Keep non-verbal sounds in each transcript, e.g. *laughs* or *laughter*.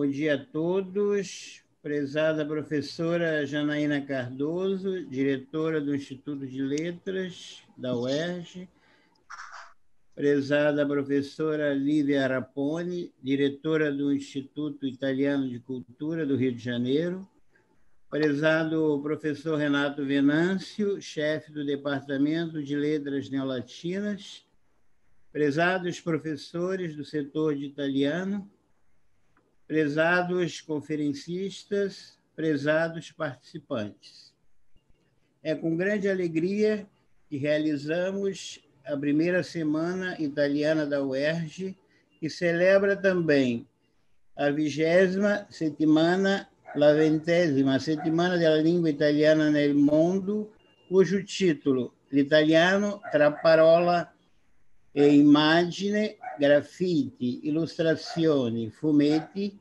Bom dia a todos. Prezada professora Janaína Cardoso, diretora do Instituto de Letras da UERJ. Prezada professora Lívia Arapone, diretora do Instituto Italiano de Cultura do Rio de Janeiro. Prezado professor Renato Venâncio, chefe do Departamento de Letras Neolatinas. Prezados professores do setor de italiano, prezados conferencistas, prezados participantes. É com grande alegria que realizamos a primeira semana italiana da UERJ, que celebra também a vigésima semana, la ventésima semana da língua italiana nel mondo, cujo título, L'italiano tra parola e immagine, graffiti, illustrazioni, fumetti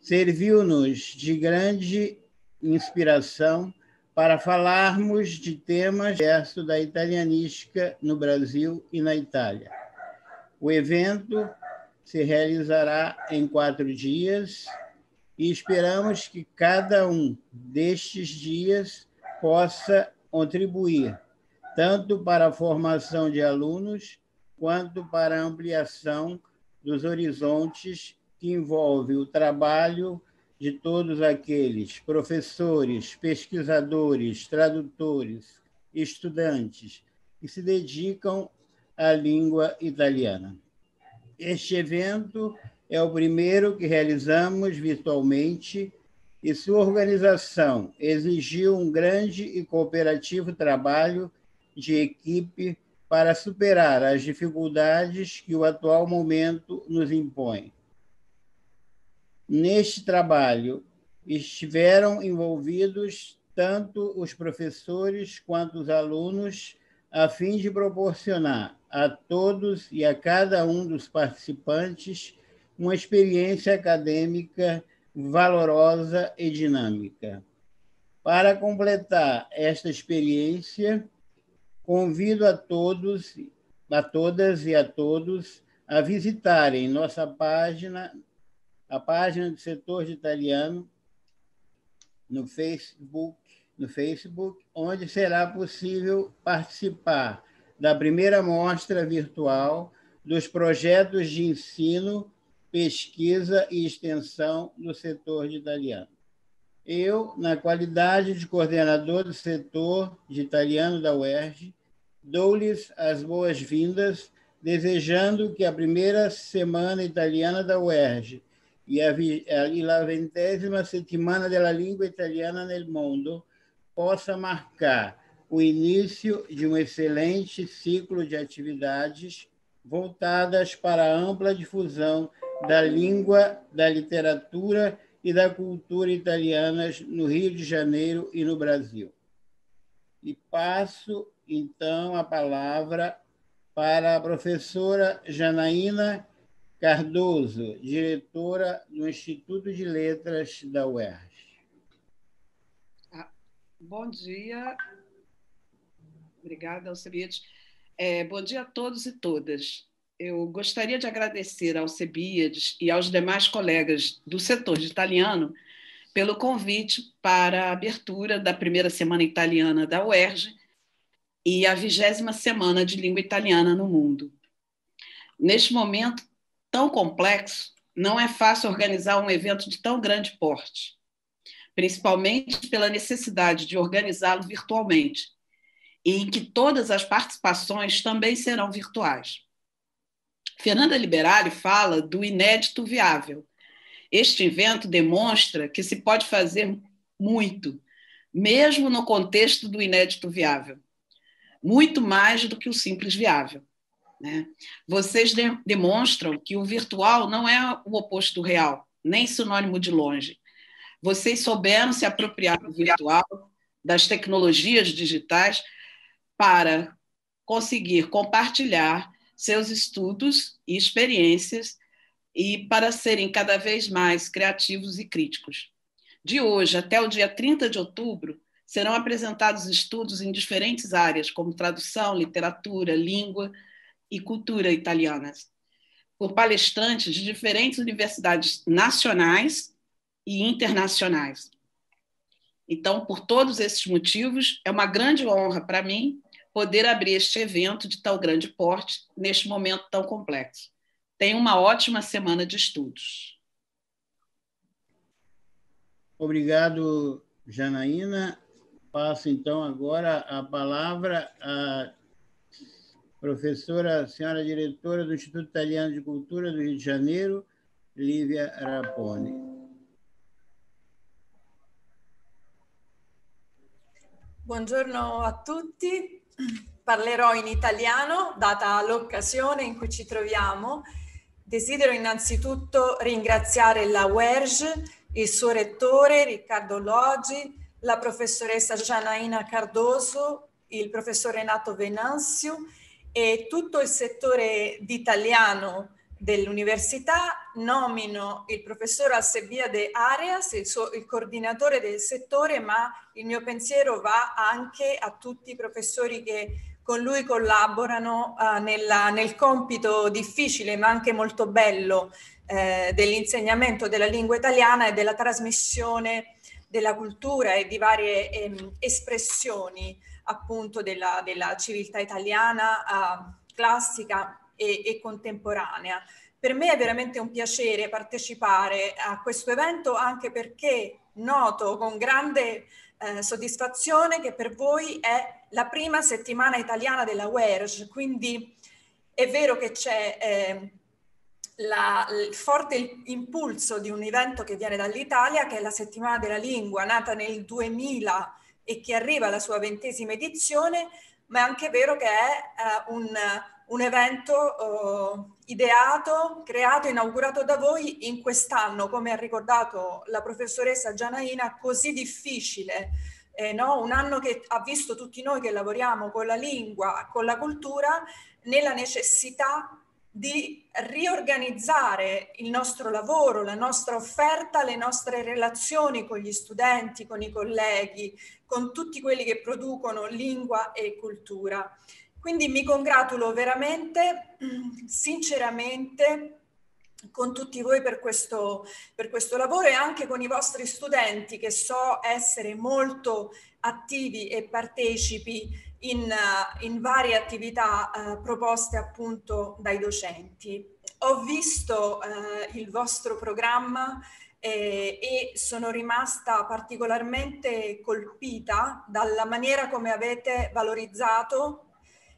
serviu-nos de grande inspiração para falarmos de temas da italianística no Brasil e na Itália. O evento se realizará em quatro dias e esperamos que cada um destes dias possa contribuir tanto para a formação de alunos quanto para a ampliação dos horizontes que envolve o trabalho de todos aqueles professores, pesquisadores, tradutores, estudantes que se dedicam à língua italiana. Este evento é o primeiro que realizamos virtualmente e sua organização exigiu um grande e cooperativo trabalho de equipe para superar as dificuldades que o atual momento nos impõe. Neste trabalho estiveram envolvidos tanto os professores quanto os alunos, a fim de proporcionar a todos e a cada um dos participantes uma experiência acadêmica valorosa e dinâmica. Para completar esta experiência, Convido a todos, a todas e a todos a visitarem nossa página, a página do setor de italiano no Facebook, no Facebook, onde será possível participar da primeira mostra virtual dos projetos de ensino, pesquisa e extensão do setor de italiano eu, na qualidade de coordenador do setor de italiano da UERJ, dou-lhes as boas-vindas, desejando que a primeira semana italiana da UERJ e a, e la ventésima della língua italiana nel mondo possa marcar o início de um excelente ciclo de atividades voltadas para a ampla difusão da língua, da literatura e e da cultura italianas no Rio de Janeiro e no Brasil. E passo, então, a palavra para a professora Janaína Cardoso, diretora do Instituto de Letras da UERJ. Ah, bom dia. Obrigada, Alcibiades. É, bom dia a todos e todas eu gostaria de agradecer ao Cebiades e aos demais colegas do setor de italiano pelo convite para a abertura da primeira semana italiana da UERJ e a vigésima semana de língua italiana no mundo. Neste momento tão complexo, não é fácil organizar um evento de tão grande porte, principalmente pela necessidade de organizá-lo virtualmente, e em que todas as participações também serão virtuais. Fernanda Liberari fala do inédito viável. Este invento demonstra que se pode fazer muito, mesmo no contexto do inédito viável, muito mais do que o simples viável. Né? Vocês de demonstram que o virtual não é o oposto do real, nem sinônimo de longe. Vocês souberam se apropriar do virtual, das tecnologias digitais, para conseguir compartilhar seus estudos e experiências e para serem cada vez mais criativos e críticos. De hoje até o dia 30 de outubro, serão apresentados estudos em diferentes áreas, como tradução, literatura, língua e cultura italianas, por palestrantes de diferentes universidades nacionais e internacionais. Então, por todos esses motivos, é uma grande honra para mim poder abrir este evento de tal grande porte neste momento tão complexo. Tenha uma ótima semana de estudos. Obrigado, Janaína. Passo então agora a palavra à professora, senhora diretora do Instituto Italiano de Cultura do Rio de Janeiro, Lívia Rapone. Buongiorno a tutti, parlerò in italiano, data l'occasione in cui ci troviamo. Desidero innanzitutto ringraziare la UERJ, il suo rettore Riccardo Loggi, la professoressa Gianaina Cardoso, il professor Renato Venanzio e tutto il settore d'italiano dell'università nomino il professor De Areas, il, suo, il coordinatore del settore, ma il mio pensiero va anche a tutti i professori che con lui collaborano eh, nella, nel compito difficile ma anche molto bello eh, dell'insegnamento della lingua italiana e della trasmissione della cultura e di varie ehm, espressioni appunto della, della civiltà italiana eh, classica e, e contemporanea. Per me è veramente un piacere partecipare a questo evento anche perché noto con grande eh, soddisfazione che per voi è la prima settimana italiana della WERJ, quindi è vero che c'è eh, la, il forte impulso di un evento che viene dall'Italia, che è la settimana della lingua, nata nel 2000 e che arriva alla sua ventesima edizione, ma è anche vero che è eh, un un evento eh, ideato, creato, inaugurato da voi in quest'anno, come ha ricordato la professoressa Gianaina, così difficile. Eh, no? Un anno che ha visto tutti noi che lavoriamo con la lingua, con la cultura, nella necessità di riorganizzare il nostro lavoro, la nostra offerta, le nostre relazioni con gli studenti, con i colleghi, con tutti quelli che producono lingua e cultura. Quindi mi congratulo veramente, sinceramente, con tutti voi per questo, per questo lavoro e anche con i vostri studenti che so essere molto attivi e partecipi in, in varie attività eh, proposte appunto dai docenti. Ho visto eh, il vostro programma eh, e sono rimasta particolarmente colpita dalla maniera come avete valorizzato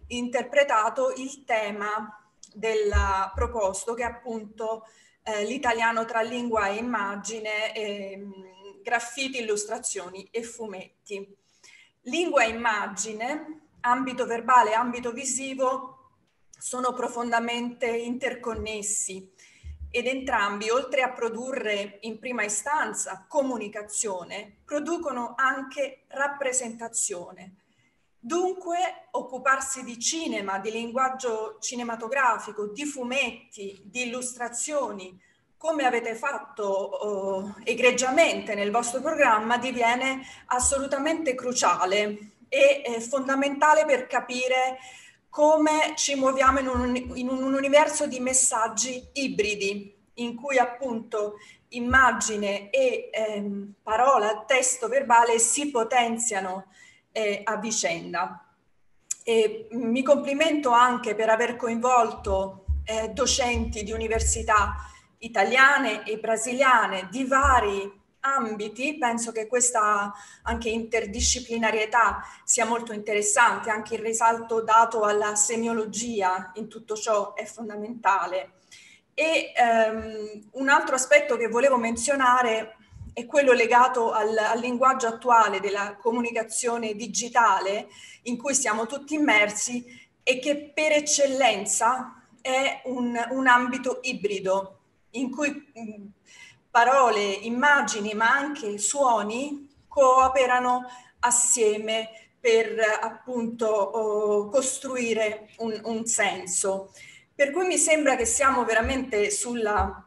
interpretato il tema del proposto che è appunto eh, l'italiano tra lingua e immagine, eh, graffiti, illustrazioni e fumetti. Lingua e immagine, ambito verbale e ambito visivo sono profondamente interconnessi ed entrambi, oltre a produrre in prima istanza comunicazione, producono anche rappresentazione, Dunque occuparsi di cinema, di linguaggio cinematografico, di fumetti, di illustrazioni, come avete fatto eh, egregiamente nel vostro programma, diviene assolutamente cruciale e eh, fondamentale per capire come ci muoviamo in un, in un, universo di messaggi ibridi, in cui appunto immagine e ehm, parola, testo verbale si potenziano eh, a vicenda. E mi complimento anche per aver coinvolto eh, docenti di università italiane e brasiliane di vari ambiti, penso che questa anche interdisciplinarietà sia molto interessante, anche il risalto dato alla semiologia in tutto ciò è fondamentale. E ehm, un altro aspetto che volevo menzionare è quello legato al, al, linguaggio attuale della comunicazione digitale in cui siamo tutti immersi e che per eccellenza è un, un ambito ibrido in cui mm, parole, immagini ma anche suoni cooperano assieme per appunto oh, costruire un, un senso. Per cui mi sembra che siamo veramente sulla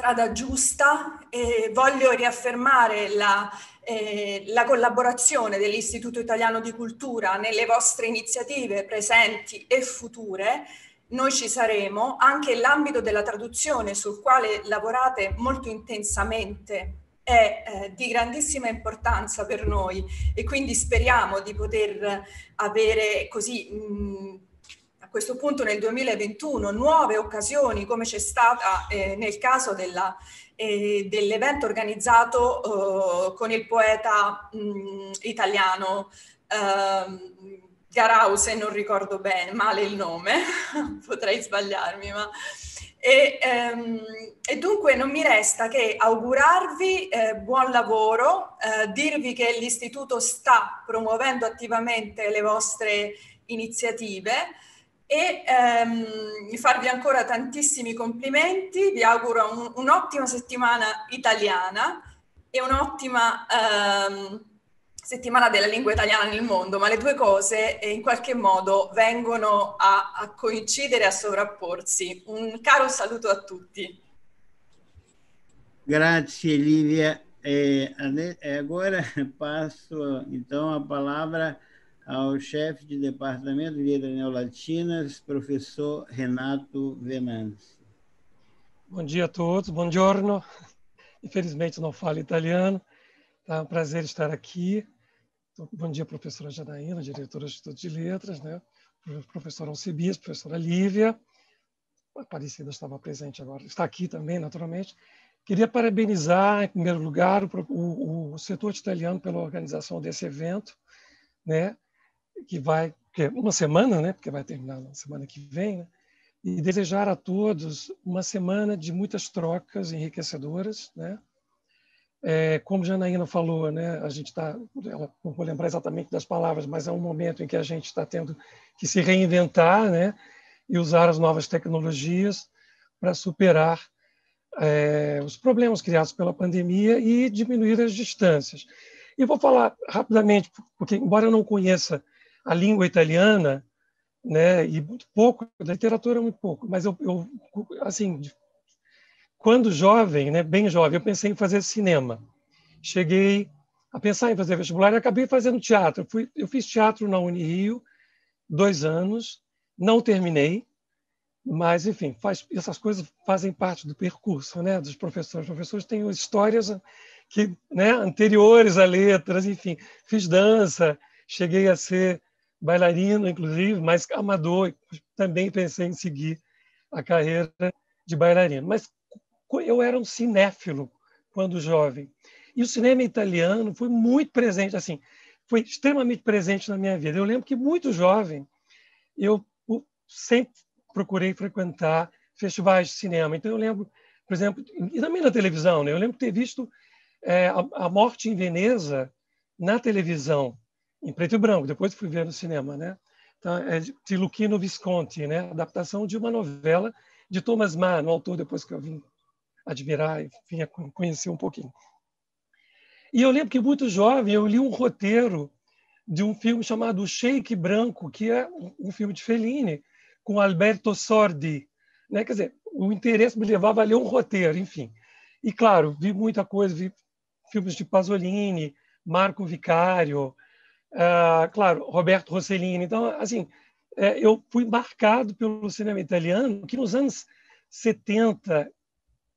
strada giusta e voglio riaffermare la, eh, la collaborazione dell'Istituto Italiano di Cultura nelle vostre iniziative presenti e future noi ci saremo, anche l'ambito della traduzione sul quale lavorate molto intensamente è eh, di grandissima importanza per noi e quindi speriamo di poter avere così mh, a questo punto nel 2021 nuove occasioni come c'è stata eh, nel caso della, eh, dell'evento organizzato eh, con il poeta mh, mm, italiano eh, Garause, non ricordo bene, male il nome, *laughs* potrei sbagliarmi, ma... E, ehm, e, dunque non mi resta che augurarvi eh, buon lavoro, eh, dirvi che l'istituto sta promuovendo attivamente le vostre iniziative e ehm, farvi ancora tantissimi complimenti, vi auguro un, un'ottima settimana italiana e un'ottima ehm, settimana della lingua italiana nel mondo, ma le due cose eh, in qualche modo vengono a, a coincidere, a sovrapporsi. Un caro saluto a tutti. Grazie Livia. E agora passo então a palavra ao chefe de departamento de Letras Latinas, professor Renato Venanzi. Bom dia a todos, bom giorno. Infelizmente não falo italiano, tá um prazer estar aqui. bom dia, professora Janaína, diretora do Instituto de Letras, né? professora Alcibias, professora Lívia. A Aparecida estava presente agora, está aqui também, naturalmente. Queria parabenizar, em primeiro lugar, o, o, o setor italiano pela organização desse evento, né? que vai, que é uma semana, né, porque vai terminar na semana que vem, né, e desejar a todos uma semana de muitas trocas enriquecedoras, né? É, como Janaína falou, né, a gente está, não vou lembrar exatamente das palavras, mas é um momento em que a gente está tendo que se reinventar, né, e usar as novas tecnologias para superar é, os problemas criados pela pandemia e diminuir as distâncias. E vou falar rapidamente, porque embora eu não conheça a língua italiana, né? E muito pouco da literatura, é muito pouco. Mas eu, eu assim, quando jovem, né? Bem jovem, eu pensei em fazer cinema. Cheguei a pensar em fazer vestibular e acabei fazendo teatro. Eu, fui, eu fiz teatro na Unirio dois anos, não terminei, mas enfim, faz, essas coisas fazem parte do percurso, né? Dos professores, Os professores têm histórias que, né? Anteriores a letras, enfim, fiz dança, cheguei a ser bailarino, inclusive, mas amador, também pensei em seguir a carreira de bailarino. Mas eu era um cinéfilo quando jovem. E o cinema italiano foi muito presente, assim, foi extremamente presente na minha vida. Eu lembro que, muito jovem, eu sempre procurei frequentar festivais de cinema. Então, eu lembro, por exemplo, e também na televisão, né? eu lembro ter visto é, a, a Morte em Veneza na televisão, em preto e branco, depois fui ver no cinema, né? Então, é de Luquino Visconti, né? Adaptação de uma novela de Thomas Mann, o autor depois que eu vim admirar e vim conhecer um pouquinho. E eu lembro que muito jovem eu li um roteiro de um filme chamado Shake Branco, que é um filme de Fellini, com Alberto Sordi. Né? Quer dizer, o interesse me levava a ler um roteiro, enfim. E, claro, vi muita coisa, vi filmes de Pasolini, Marco Vicário, Uh, claro, Roberto Rossellini. Então, assim, é, eu fui marcado pelo cinema italiano, que nos anos 70,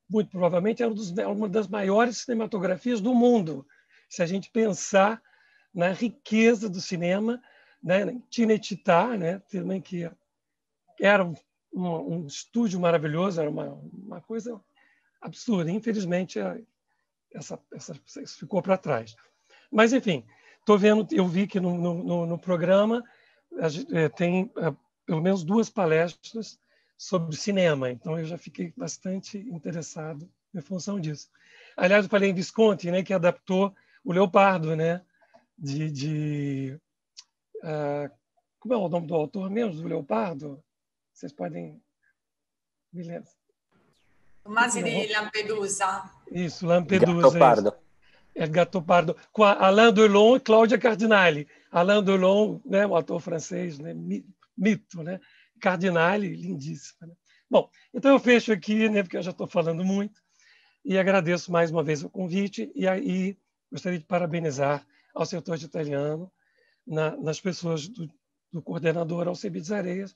muito provavelmente, era, um dos, uma das maiores cinematografias do mundo. Se a gente pensar na riqueza do cinema, né, Tinetitá, né, também que era um, um, estúdio maravilhoso, era uma, uma coisa absurda. Infelizmente, essa, essa, isso ficou para trás. Mas, enfim, Tô vendo, eu vi que no, no, no programa a, eh, tem eh, pelo menos duas palestras sobre cinema, então eu já fiquei bastante interessado em função disso. Aliás, eu falei em Visconti, né, que adaptou o Leopardo, né, de, de uh, como é o nome do autor mesmo do Leopardo? Vocês podem beleza. Masini Lampedusa. Isso, Lampedusa. Leopardo. Gato Pardo, com Alain Delon e Cláudia Cardinale. Alain Delon, né, um ator francês, né, mito, né? Cardinale, lindíssima. Né? Bom, então eu fecho aqui, né, porque eu já estou falando muito, e agradeço mais uma vez o convite e aí gostaria de parabenizar ao setor de italiano, na, nas pessoas do, do coordenador Alcebides Areias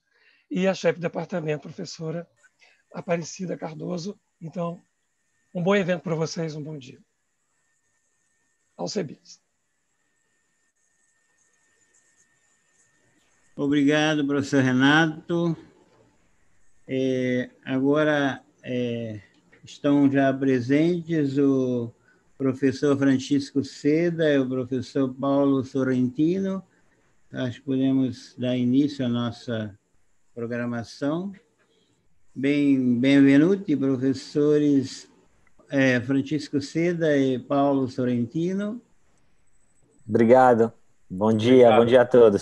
e a chefe de departamento, professora Aparecida Cardoso. Então, um bom evento para vocês, um bom dia. Alcebis. Obrigado, professor Renato. É, agora é, estão já presentes o professor Francisco Seda e o professor Paulo Sorrentino. Acho que podemos dar início à nossa programação. Bem, vindos professores eh, Francisco Seda e Paolo Sorrentino. Obrigado. Buon dia, buon dia a tutti.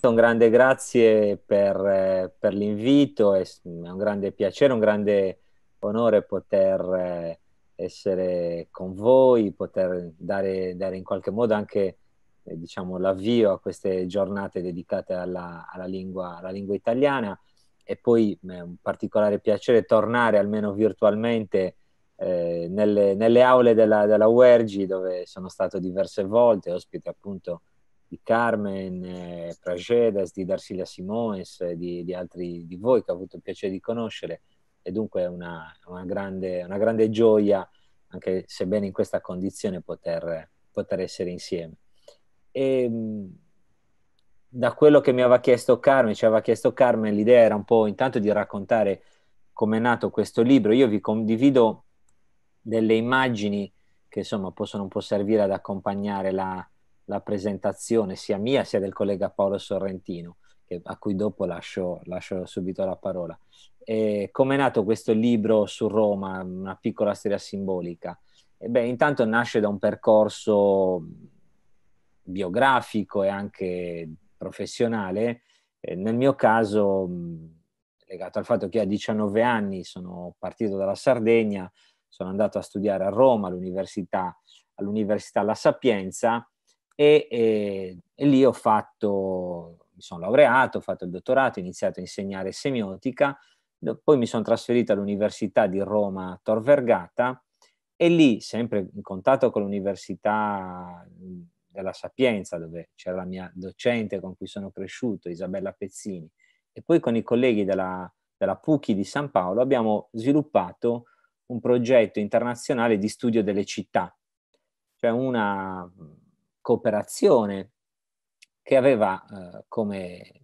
Un grande grazie per, per l'invito, è un grande piacere, un grande onore poter eh, essere con voi, poter dare, dare in qualche modo anche eh, diciamo, l'avvio a queste giornate dedicate alla, alla, lingua, alla lingua italiana e poi è eh, un particolare piacere tornare almeno virtualmente eh, nelle, nelle, aule della, della UERGI dove sono stato diverse volte, ospite appunto di Carmen, eh, di Darsilia Simoes, eh, di, di, altri di voi che ho avuto il piacere di conoscere e dunque è una, una, grande, una grande gioia, anche sebbene in questa condizione, poter, poter essere insieme. E, ehm, da quello che mi aveva chiesto Carmen, ci aveva chiesto Carmen, l'idea era un po' intanto di raccontare come è nato questo libro. Io vi condivido delle immagini che insomma possono un po' servire ad accompagnare la, la presentazione sia mia sia del collega Paolo Sorrentino, che, a cui dopo lascio, lascio subito la parola. Come è nato questo libro su Roma, una piccola storia simbolica? beh, intanto nasce da un percorso biografico e anche professionale, nel mio caso legato al fatto che a 19 anni sono partito dalla Sardegna, sono andato a studiare a Roma all'università, all'università La Sapienza e, e, e lì ho fatto, mi sono laureato, ho fatto il dottorato, ho iniziato a insegnare semiotica, poi mi sono trasferito all'Università di Roma Tor Vergata e lì, sempre in contatto con l'Università mm, della Sapienza, dove c'era la mia docente con cui sono cresciuto, Isabella Pezzini, e poi con i colleghi della, della Pucchi di San Paolo abbiamo sviluppato un progetto internazionale di studio delle città, cioè una mm, cooperazione che aveva eh, come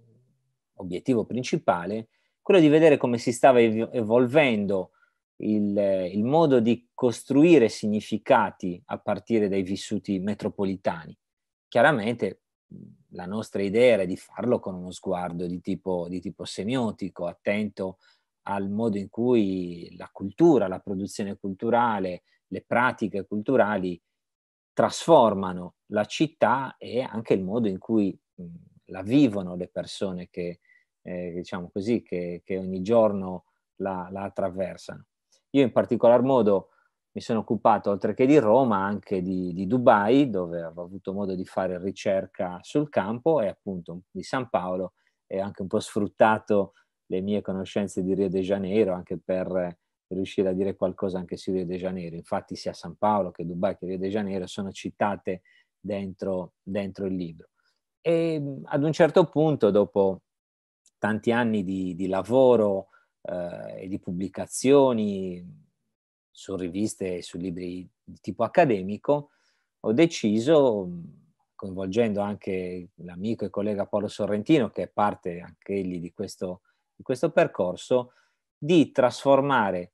obiettivo principale quello di vedere come si stava evolvendo il, il, modo di costruire significati a partire dai vissuti metropolitani. Chiaramente mm, la nostra idea era di farlo con uno sguardo di tipo, di tipo semiotico, attento al modo in cui la cultura, la produzione culturale, le pratiche culturali trasformano la città e anche il modo in cui la vivono le persone che, eh, diciamo così, che, che ogni giorno la, la, attraversano. Io in particolar modo mi sono occupato, oltre che di Roma, anche di, di Dubai, dove avevo avuto modo di fare ricerca sul campo, e appunto di San Paolo, e anche un po' sfruttato le mie conoscenze di Rio de Janeiro anche per riuscire a dire qualcosa anche su Rio de Janeiro. Infatti sia San Paolo che Dubai che Rio de Janeiro sono citate dentro, dentro il libro. E ad un certo punto, dopo tanti anni di, di lavoro eh, e di pubblicazioni su riviste e su libri di tipo accademico, ho deciso, coinvolgendo anche l'amico e collega Paolo Sorrentino, che è parte anche egli di questo questo percorso di trasformare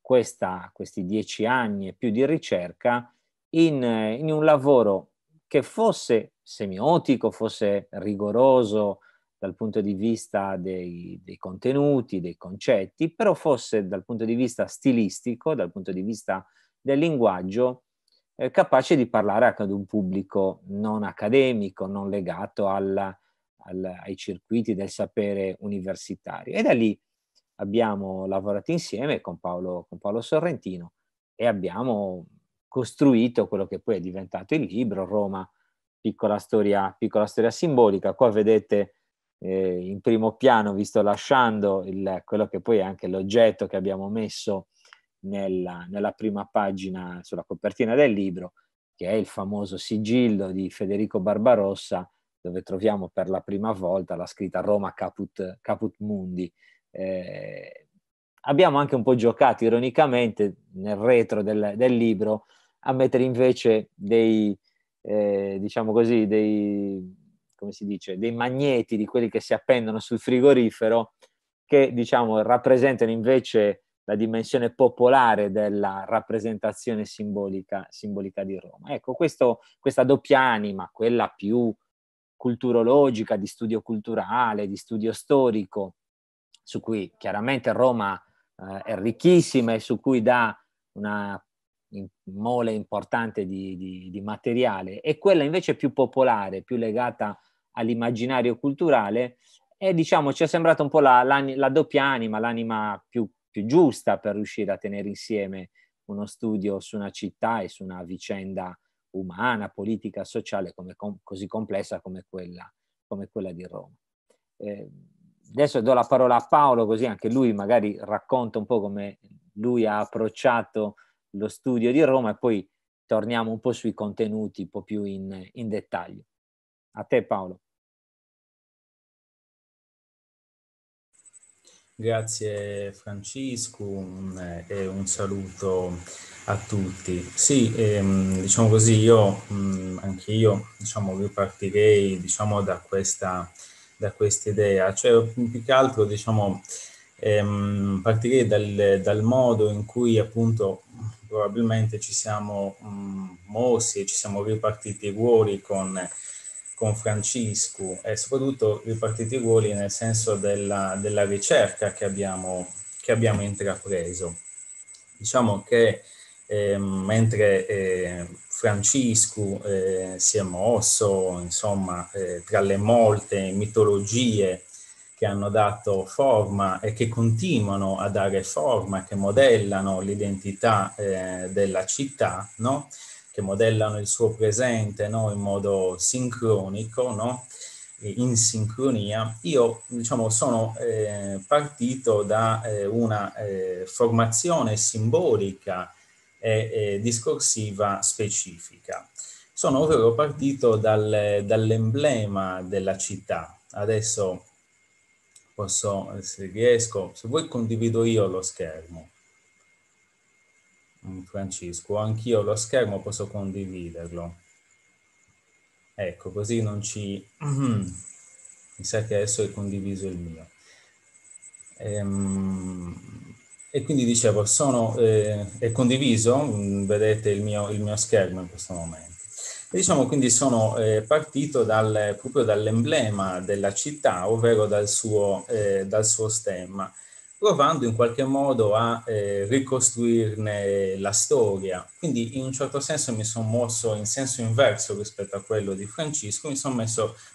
questa, questi dieci anni e più di ricerca in, in un lavoro che fosse semiotico, fosse rigoroso dal punto di vista dei, dei, contenuti, dei concetti, però fosse dal punto di vista stilistico, dal punto di vista del linguaggio, eh, capace di parlare anche ad un pubblico non accademico, non legato alla, al, ai circuiti del sapere universitario. E da lì abbiamo lavorato insieme con Paolo, con Paolo Sorrentino e abbiamo costruito quello che poi è diventato il libro Roma, piccola storia, piccola storia simbolica. Qua vedete eh, in primo piano, vi sto lasciando il, quello che poi è anche l'oggetto che abbiamo messo nella, nella prima pagina, sulla copertina del libro, che è il famoso sigillo di Federico Barbarossa dove troviamo per la prima volta la scritta Roma Caput, Caput Mundi. Eh, abbiamo anche un po' giocato ironicamente nel retro del, del libro a mettere invece dei, eh, diciamo così, dei, come si dice, dei magneti di quelli che si appendono sul frigorifero che diciamo rappresentano invece la dimensione popolare della rappresentazione simbolica, simbolica di Roma. Ecco, questo, questa doppia anima, quella più culturologica, di studio culturale, di studio storico, su cui chiaramente Roma eh, è ricchissima e su cui dà una mole importante di, di, di, materiale e quella invece più popolare, più legata all'immaginario culturale e diciamo ci è sembrata un po' la, la, la doppia anima, l'anima più, più, giusta per riuscire a tenere insieme uno studio su una città e su una vicenda umana, politica, sociale come, com, così complessa come quella, come quella di Roma. Eh, adesso do la parola a Paolo così anche lui magari racconta un po' come lui ha approcciato lo studio di Roma e poi torniamo un po' sui contenuti un po' più in, in dettaglio. A te Paolo. Grazie Francesco eh, e un saluto a tutti. Sì, ehm, diciamo così, io mh, mm, anche io diciamo, ripartirei diciamo, da questa da questa idea, cioè più che altro diciamo, ehm, partirei dal, dal, modo in cui appunto probabilmente ci siamo mh, mm, mossi e ci siamo ripartiti i ruoli con con Francisco e soprattutto ripartiti i ruoli nel senso della, della ricerca che abbiamo, che abbiamo, intrapreso. Diciamo che eh, mentre eh, Francisco eh, si è mosso insomma, eh, tra le molte mitologie che hanno dato forma e che continuano a dare forma, che modellano l'identità eh, della città, no? che modellano il suo presente no? in modo sincronico, no? in sincronia, io diciamo, sono eh, partito da eh, una eh, formazione simbolica e discorsiva specifica. Sono proprio partito dal, dall'emblema della città. Adesso posso, se riesco, se vuoi condivido io lo schermo. Mm, Francesco, anch'io lo schermo posso condividerlo. Ecco, così non ci... *clears throat* Mi sa che adesso è condiviso il mio. Ehm, e quindi dicevo, sono, eh, è condiviso, mm, vedete il mio, il mio, schermo in questo momento. E diciamo quindi sono eh, partito dal, proprio dall'emblema della città, ovvero dal suo, eh, dal suo stemma provando in qualche modo a eh, ricostruirne la storia. Quindi in un certo senso mi sono mosso in senso inverso rispetto a quello di Francesco, mi sono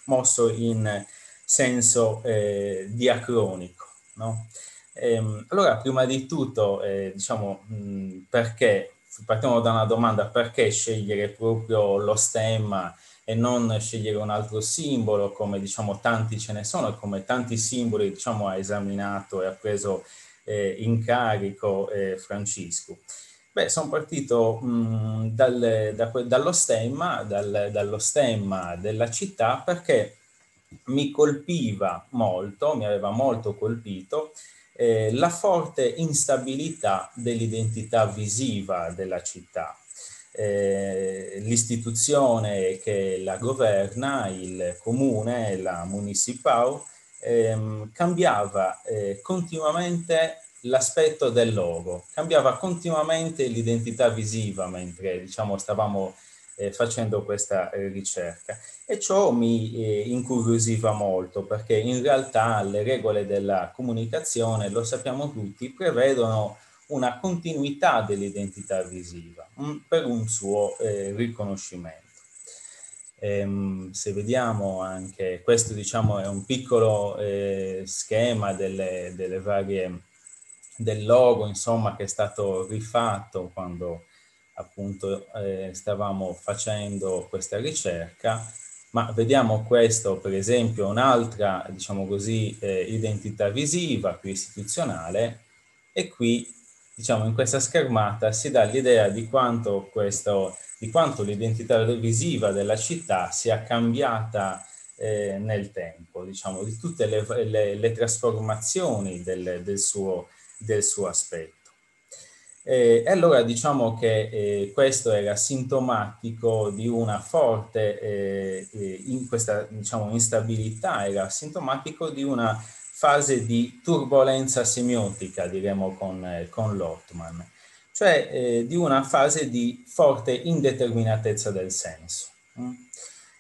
mosso in senso eh, diacronico. No? Ehm, allora, prima di tutto, eh, diciamo, mh, perché, partiamo da una domanda, perché scegliere proprio lo stemma e non scegliere un altro simbolo come diciamo tanti ce ne sono e come tanti simboli diciamo ha esaminato e ha preso eh, in carico eh, Francisco. Beh, sono partito mh, mm, dal, da, dallo, stemma, dal, dallo stemma della città perché mi colpiva molto, mi aveva molto colpito eh, la forte instabilità dell'identità visiva della città. Eh, l'istituzione che la governa, il comune, la municipal, ehm, cambiava eh, continuamente l'aspetto del logo, cambiava continuamente l'identità visiva mentre diciamo, stavamo eh, facendo questa eh, ricerca e ciò mi eh, incuriosiva molto perché in realtà le regole della comunicazione, lo sappiamo tutti, prevedono una continuità dell'identità visiva mm, per un suo eh, riconoscimento. Ehm, se vediamo anche, questo diciamo è un piccolo eh, schema delle, delle varie, del logo insomma che è stato rifatto quando appunto eh, stavamo facendo questa ricerca, ma vediamo questo per esempio un'altra, diciamo così, eh, identità visiva più istituzionale e qui diciamo, in questa schermata si dà l'idea di quanto, questo, di quanto l'identità visiva della città sia cambiata eh, nel tempo, diciamo, di tutte le, le, le trasformazioni del, del, suo, del, suo, aspetto. Eh, e, allora diciamo che eh, questo era sintomatico di una forte, eh, eh in questa diciamo, instabilità, era sintomatico di una fase di turbolenza semiotica, diremo con, eh, con Lottman, cioè eh, di una fase di forte indeterminatezza del senso. Mm.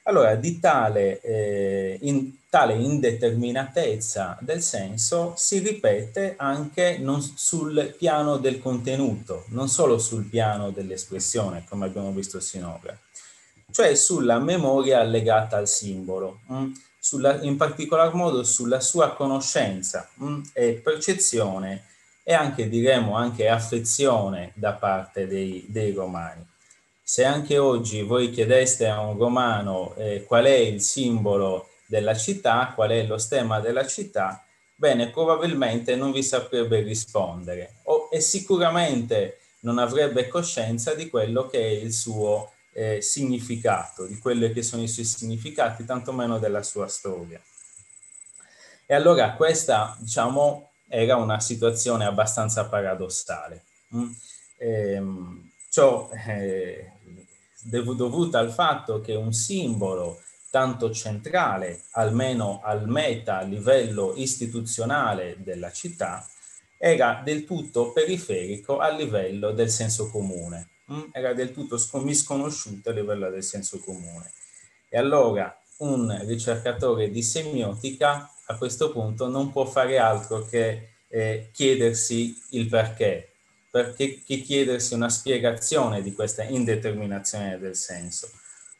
Allora, di tale, eh, in, tale indeterminatezza del senso si ripete anche non, sul piano del contenuto, non solo sul piano dell'espressione, come abbiamo visto sinora, cioè sulla memoria legata al simbolo. Mh? Mm sulla, in particolar modo sulla sua conoscenza mh, mm, e percezione e anche, diremo, anche affezione da parte dei, dei romani. Se anche oggi voi chiedeste a un romano eh, qual è il simbolo della città, qual è lo stemma della città, bene, probabilmente non vi saprebbe rispondere o, e sicuramente non avrebbe coscienza di quello che è il suo simbolo eh, significato, di quelli che sono i suoi significati, tantomeno della sua storia. E allora questa, diciamo, era una situazione abbastanza paradossale. Mm? Ehm, ciò eh, dovuta al fatto che un simbolo tanto centrale, almeno al meta a livello istituzionale della città, era del tutto periferico a livello del senso comune. Mm. era del tutto scomisconosciuta a livello del senso comune. E allora un ricercatore di semiotica a questo punto non può fare altro che eh, chiedersi il perché, perché che chiedersi una spiegazione di questa indeterminazione del senso,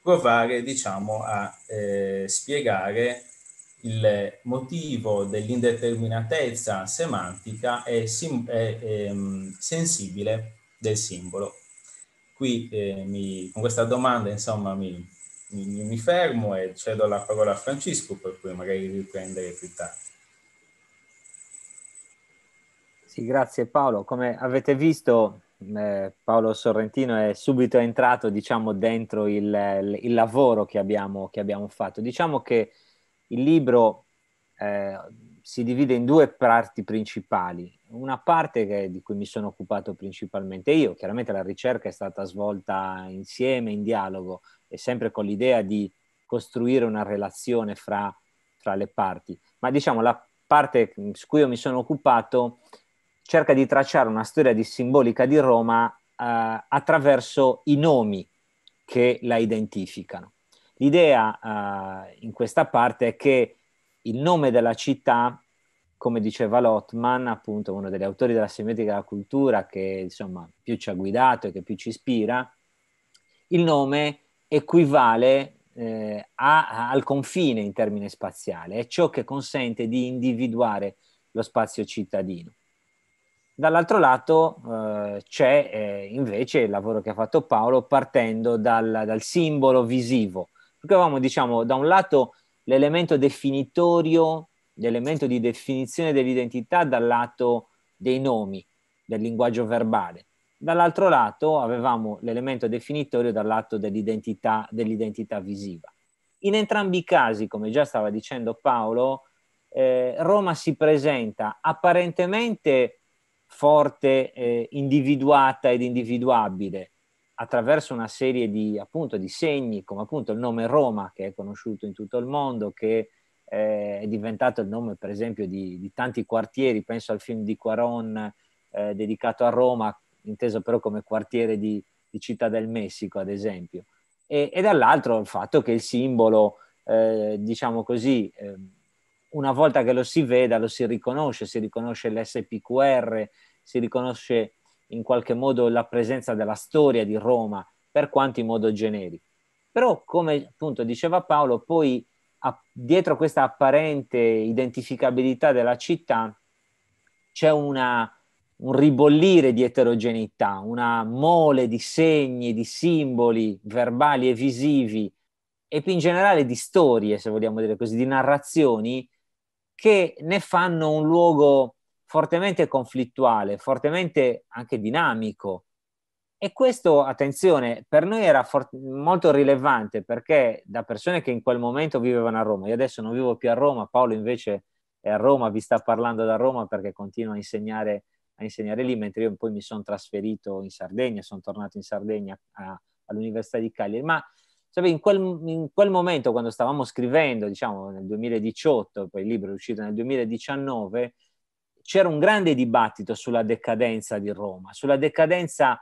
provare diciamo a eh, spiegare il motivo dell'indeterminatezza semantica e, sim- e ehm, sensibile del simbolo qui eh, mi, con questa domanda insomma mi, mi, mi, fermo e cedo la parola a Francesco per cui magari riprendere più tardi. Sì, grazie Paolo. Come avete visto eh, Paolo Sorrentino è subito entrato diciamo dentro il, il lavoro che abbiamo, che abbiamo, fatto. Diciamo che il libro eh, si divide in due parti principali una parte che, di cui mi sono occupato principalmente io, chiaramente la ricerca è stata svolta insieme, in dialogo e sempre con l'idea di costruire una relazione fra, fra le parti, ma diciamo la parte su cui io mi sono occupato cerca di tracciare una storia di simbolica di Roma eh, attraverso i nomi che la identificano. L'idea eh, in questa parte è che il nome della città come diceva Lotman, appunto uno degli autori della semiotica della cultura che insomma più ci ha guidato e che più ci ispira, il nome equivale eh, a, al confine in termine spaziale, è ciò che consente di individuare lo spazio cittadino. Dall'altro lato eh, c'è eh, invece il lavoro che ha fatto Paolo partendo dal, dal simbolo visivo, perché avevamo diciamo da un lato l'elemento definitorio l'elemento di definizione dell'identità dal lato dei nomi, del linguaggio verbale. Dall'altro lato avevamo l'elemento definitorio dal lato dell'identità, dell'identità visiva. In entrambi i casi, come già stava dicendo Paolo, eh, Roma si presenta apparentemente forte, eh, individuata ed individuabile attraverso una serie di, appunto, di segni, come appunto il nome Roma, che è conosciuto in tutto il mondo, che eh, è diventato il nome per esempio di, di, tanti quartieri, penso al film di Quaron eh, dedicato a Roma, inteso però come quartiere di, di Città del Messico ad esempio, e, e, dall'altro il fatto che il simbolo, eh, diciamo così, ehm, una volta che lo si veda lo si riconosce, si riconosce l'SPQR, si riconosce in qualche modo la presenza della storia di Roma, per quanto in modo generico. Però, come appunto diceva Paolo, poi a, dietro questa apparente identificabilità della città c'è una, un ribollire di eterogeneità, una mole di segni, di simboli verbali e visivi e più in generale di storie, se vogliamo dire così, di narrazioni che ne fanno un luogo fortemente conflittuale, fortemente anche dinamico, e questo, attenzione, per noi era for- molto rilevante perché da persone che in quel momento vivevano a Roma, io adesso non vivo più a Roma, Paolo invece è a Roma, vi sta parlando da Roma perché continua a insegnare, a insegnare lì, mentre io poi mi sono trasferito in Sardegna, sono tornato in Sardegna a, all'Università di Cagliari, ma cioè, in, quel, in, quel, momento quando stavamo scrivendo, diciamo nel 2018, poi il libro è uscito nel 2019, c'era un grande dibattito sulla decadenza di Roma, sulla decadenza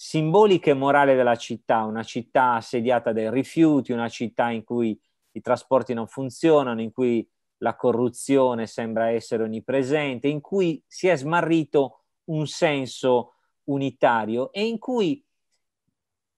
simbolica e morale della città, una città assediata dai rifiuti, una città in cui i trasporti non funzionano, in cui la corruzione sembra essere onnipresente, in cui si è smarrito un senso unitario e in cui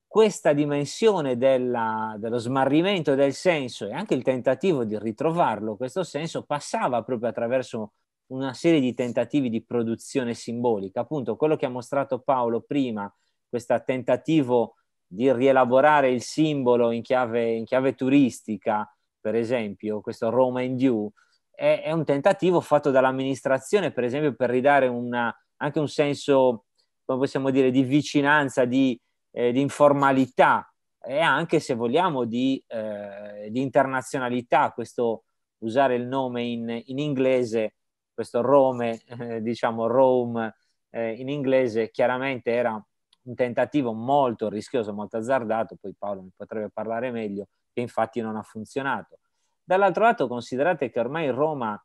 questa dimensione della, dello smarrimento del senso e anche il tentativo di ritrovarlo, questo senso passava proprio attraverso una serie di tentativi di produzione simbolica, appunto quello che ha mostrato Paolo prima questo tentativo di rielaborare il simbolo in chiave, in chiave turistica, per esempio, questo Roma in Due, è, è, un tentativo fatto dall'amministrazione, per esempio, per ridare una, anche un senso, come possiamo dire, di vicinanza, di, eh, di informalità e anche, se vogliamo, di, eh, di internazionalità, questo usare il nome in, in inglese, questo Rome, eh, diciamo Rome eh, in inglese, chiaramente era un tentativo molto rischioso, molto azzardato, poi Paolo mi potrebbe parlare meglio, che infatti non ha funzionato. Dall'altro lato considerate che ormai Roma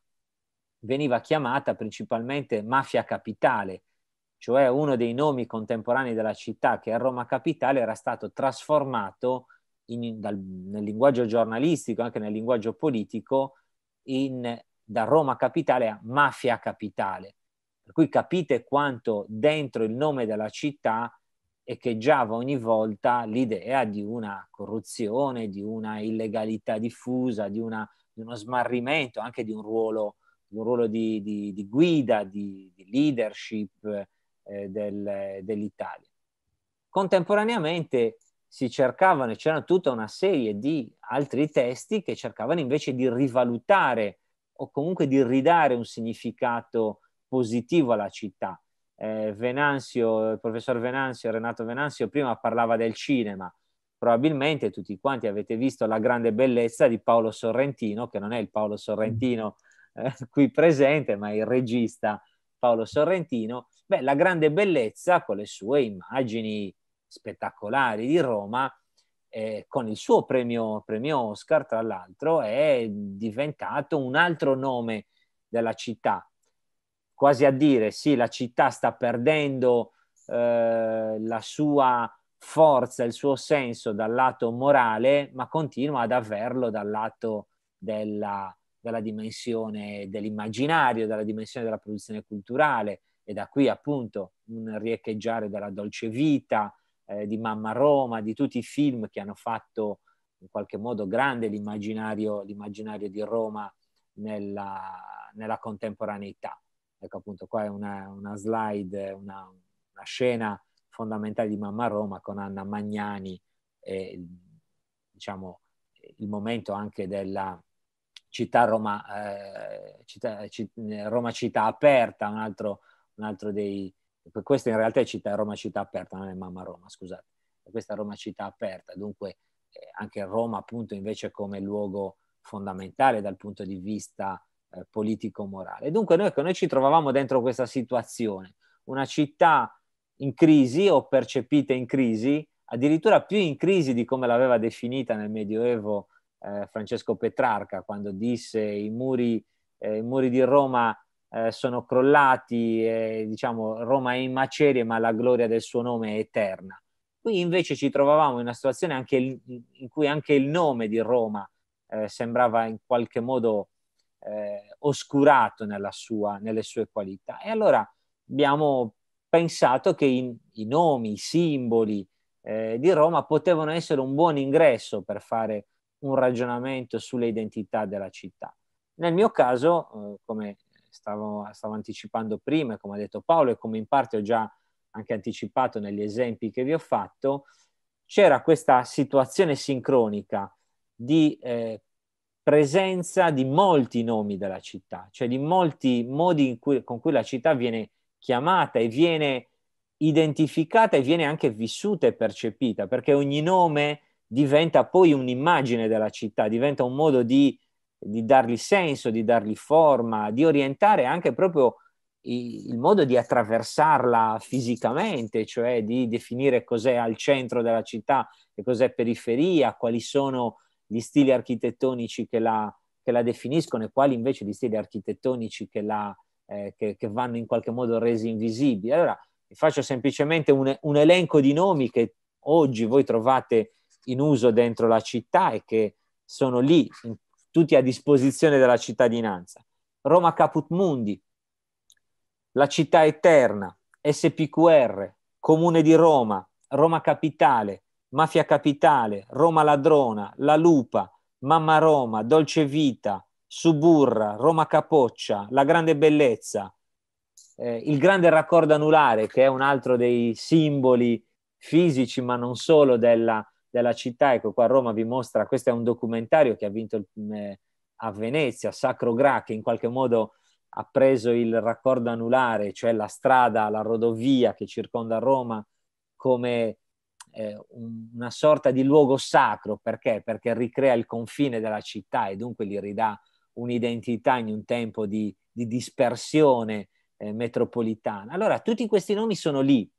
veniva chiamata principalmente mafia capitale, cioè uno dei nomi contemporanei della città che a Roma capitale era stato trasformato in, dal, nel linguaggio giornalistico, anche nel linguaggio politico, in, da Roma capitale a mafia capitale. Per cui capite quanto dentro il nome della città echeggiava ogni volta l'idea di una corruzione, di una illegalità diffusa, di, una, di uno smarrimento, anche di un ruolo, di, un ruolo di, di guida, di, leadership eh, del, dell'Italia. Contemporaneamente si cercavano e c'era tutta una serie di altri testi che cercavano invece di rivalutare o comunque di ridare un significato positivo alla città eh, Venanzio, il professor Venanzio, Renato Venanzio, prima parlava del cinema. Probabilmente tutti quanti avete visto la grande bellezza di Paolo Sorrentino, che non è il Paolo Sorrentino eh, *laughs* qui presente, ma il regista Paolo Sorrentino. Beh, la grande bellezza con le sue immagini spettacolari di Roma, eh, con il suo premio, premio Oscar, tra l'altro, è diventato un altro nome della città quasi a dire sì, la città sta perdendo eh, la sua forza, il suo senso dal lato morale, ma continua ad averlo dal lato della, della dimensione dell'immaginario, dalla dimensione della produzione culturale e da qui appunto un riecheggiare della dolce vita, eh, di Mamma Roma, di tutti i film che hanno fatto in qualche modo grande l'immaginario, l'immaginario di Roma nella, nella contemporaneità. Ecco appunto, qua è una, una slide, una, una, scena fondamentale di Mamma Roma con Anna Magnani, e, diciamo il momento anche della città Roma, eh, città, citt eh, Roma città aperta, un altro, un altro dei... Questa in realtà è città, Roma città aperta, non è Mamma Roma, scusate. Questa Roma città aperta, dunque eh, anche Roma appunto invece come luogo fondamentale dal punto di vista eh, politico-morale. Dunque noi, ecco, noi ci trovavamo dentro questa situazione, una città in crisi o percepita in crisi, addirittura più in crisi di come l'aveva definita nel Medioevo eh, Francesco Petrarca, quando disse i muri, eh, i muri di Roma eh, sono crollati, eh, diciamo Roma è in macerie, ma la gloria del suo nome è eterna. Qui invece ci trovavamo in una situazione il, in cui anche il nome di Roma eh, sembrava in qualche modo eh, oscurato sua, nelle sue qualità. E allora abbiamo pensato che i, i nomi, i simboli eh, di Roma potevano essere un buon ingresso per fare un ragionamento sulle identità della città. Nel mio caso, eh, come stavo, stavo, anticipando prima, come ha detto Paolo e come in parte ho già anche anticipato negli esempi che vi ho fatto, c'era questa situazione sincronica di eh, presenza di molti nomi della città, cioè di molti modi cui, con cui la città viene chiamata e viene identificata e viene anche vissuta e percepita, perché ogni nome diventa poi un'immagine della città, diventa un modo di, di dargli senso, di dargli forma, di orientare anche proprio il modo di attraversarla fisicamente, cioè di definire cos'è al centro della città e cos'è periferia, quali sono gli stili architettonici che la, che la definiscono e quali invece gli stili architettonici che, la, eh, che, che vanno in qualche modo resi invisibili. Allora, vi faccio semplicemente un, un, elenco di nomi che oggi voi trovate in uso dentro la città e che sono lì, in, tutti a disposizione della cittadinanza. Roma Caput Mundi, la città eterna, SPQR, Comune di Roma, Roma Capitale, Mafia Capitale, Roma Ladrona, La Lupa, Mamma Roma, Dolce Vita, Suburra, Roma Capoccia, La Grande Bellezza, eh, Il Grande Raccordo Anulare, che è un altro dei simboli fisici, ma non solo della, della città. Ecco qua a Roma vi mostra, questo è un documentario che ha vinto il, eh, a Venezia, Sacro Gra, che in qualche modo ha preso il raccordo anulare, cioè la strada, la rodovia che circonda Roma, come eh, un, una sorta di luogo sacro, perché? Perché ricrea il confine della città e dunque gli ridà un'identità in un tempo di, di dispersione eh, metropolitana. Allora, tutti questi nomi sono lì,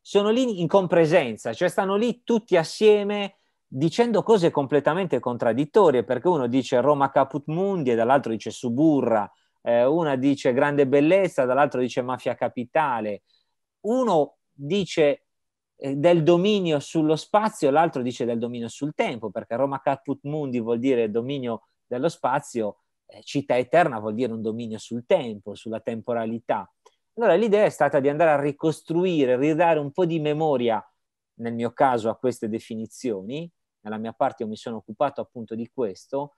sono lì in compresenza, cioè stanno lì tutti assieme dicendo cose completamente contraddittorie, perché uno dice Roma caput mundi e dall'altro dice suburra, eh, una dice grande bellezza, dall'altro dice mafia capitale, uno dice eh, del dominio sullo spazio, l'altro dice del dominio sul tempo, perché Roma Caput Mundi vuol dire dominio dello spazio, eh, città eterna vuol dire un dominio sul tempo, sulla temporalità. Allora l'idea è stata di andare a ricostruire, ridare un po' di memoria, nel mio caso, a queste definizioni, nella mia parte io mi sono occupato appunto di questo,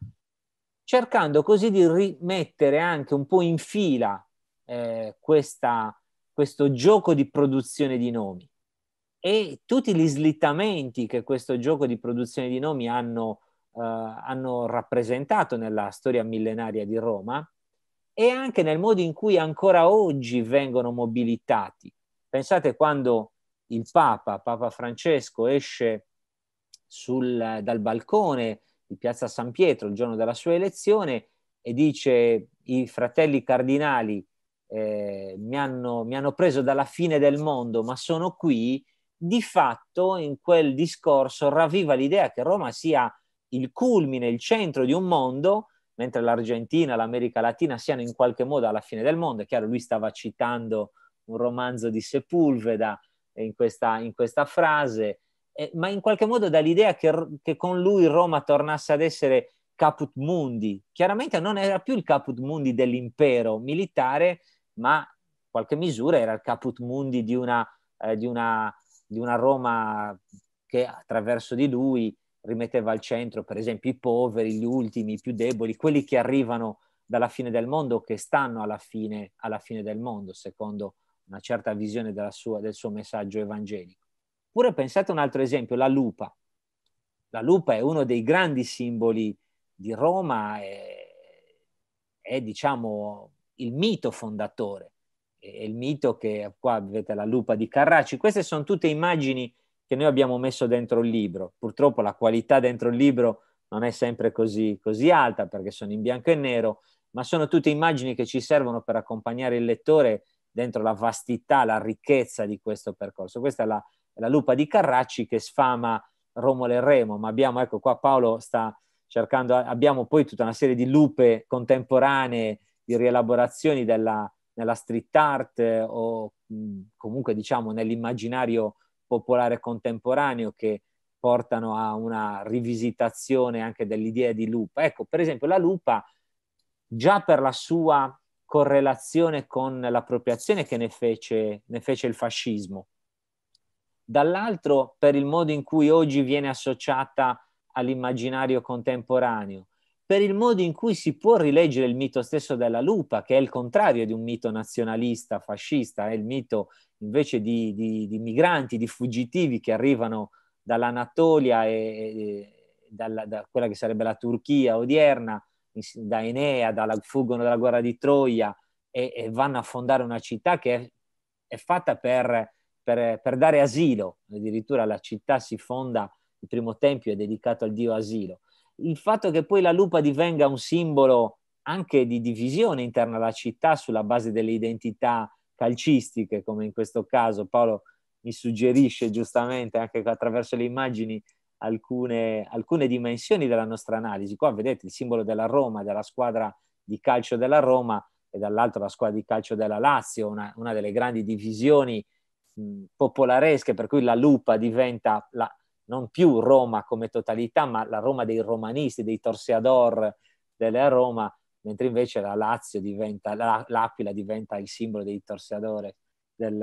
cercando così di rimettere anche un po' in fila eh, questa, questo gioco di produzione di nomi e tutti gli slittamenti che questo gioco di produzione di nomi hanno, eh, hanno rappresentato nella storia millenaria di Roma e anche nel modo in cui ancora oggi vengono mobilitati. Pensate quando il Papa, Papa Francesco, esce sul, dal balcone di Piazza San Pietro il giorno della sua elezione e dice i fratelli cardinali eh, mi, hanno, mi, hanno, preso dalla fine del mondo, ma sono qui, di fatto in quel discorso ravviva l'idea che Roma sia il culmine, il centro di un mondo, mentre l'Argentina, l'America Latina siano in qualche modo alla fine del mondo. È chiaro, lui stava citando un romanzo di Sepulveda eh, in questa, in questa frase, eh, ma in qualche modo dall'idea che, che con lui Roma tornasse ad essere caput mundi. Chiaramente non era più il caput mundi dell'impero militare, ma in qualche misura era il caput mundi di una, eh, di una di una Roma che attraverso di lui rimetteva al centro, per esempio, i poveri, gli ultimi, i più deboli, quelli che arrivano dalla fine del mondo, che stanno alla fine, alla fine del mondo, secondo una certa visione sua, del suo messaggio evangelico. Oppure pensate a un altro esempio, la lupa. La lupa è uno dei grandi simboli di Roma, è, è diciamo il mito fondatore e il mito che qua vedete la lupa di Carracci, queste sono tutte immagini che noi abbiamo messo dentro il libro. Purtroppo la qualità dentro il libro non è sempre così, così alta perché sono in bianco e nero, ma sono tutte immagini che ci servono per accompagnare il lettore dentro la vastità, la ricchezza di questo percorso. Questa è la, la lupa di Carracci che sfama Romolo e Remo, ma abbiamo, ecco qua Paolo sta cercando, abbiamo poi tutta una serie di lupe contemporanee, di rielaborazioni della, nella street art o mm, comunque diciamo nell'immaginario popolare contemporaneo che portano a una rivisitazione anche dell'idea di lupa. Ecco, per esempio la lupa già per la sua correlazione con l'appropriazione che ne fece, ne fece il fascismo, dall'altro per il modo in cui oggi viene associata all'immaginario contemporaneo per il modo in cui si può rileggere il mito stesso della lupa, che è il contrario di un mito nazionalista, fascista, è il mito invece di, di, di migranti, di fuggitivi che arrivano dall'Anatolia e, e dalla, da quella che sarebbe la Turchia odierna, da Enea, dalla, fuggono dalla guerra di Troia e, e, vanno a fondare una città che è, è fatta per, per, per dare asilo, addirittura la città si fonda, il primo tempio è dedicato al dio asilo il fatto che poi la lupa divenga un simbolo anche di divisione interna alla città sulla base delle identità calcistiche, come in questo caso Paolo mi suggerisce giustamente anche attraverso le immagini alcune, alcune dimensioni della nostra analisi. Qua vedete il simbolo della Roma, della squadra di calcio della Roma e dall'altro la squadra di calcio della Lazio, una, una delle grandi divisioni mh, popolaresche per cui la lupa diventa la, non più Roma come totalità, ma la Roma dei romanisti, dei torseador della Roma, mentre invece la Lazio diventa, la, l'Aquila diventa il simbolo dei torseador del,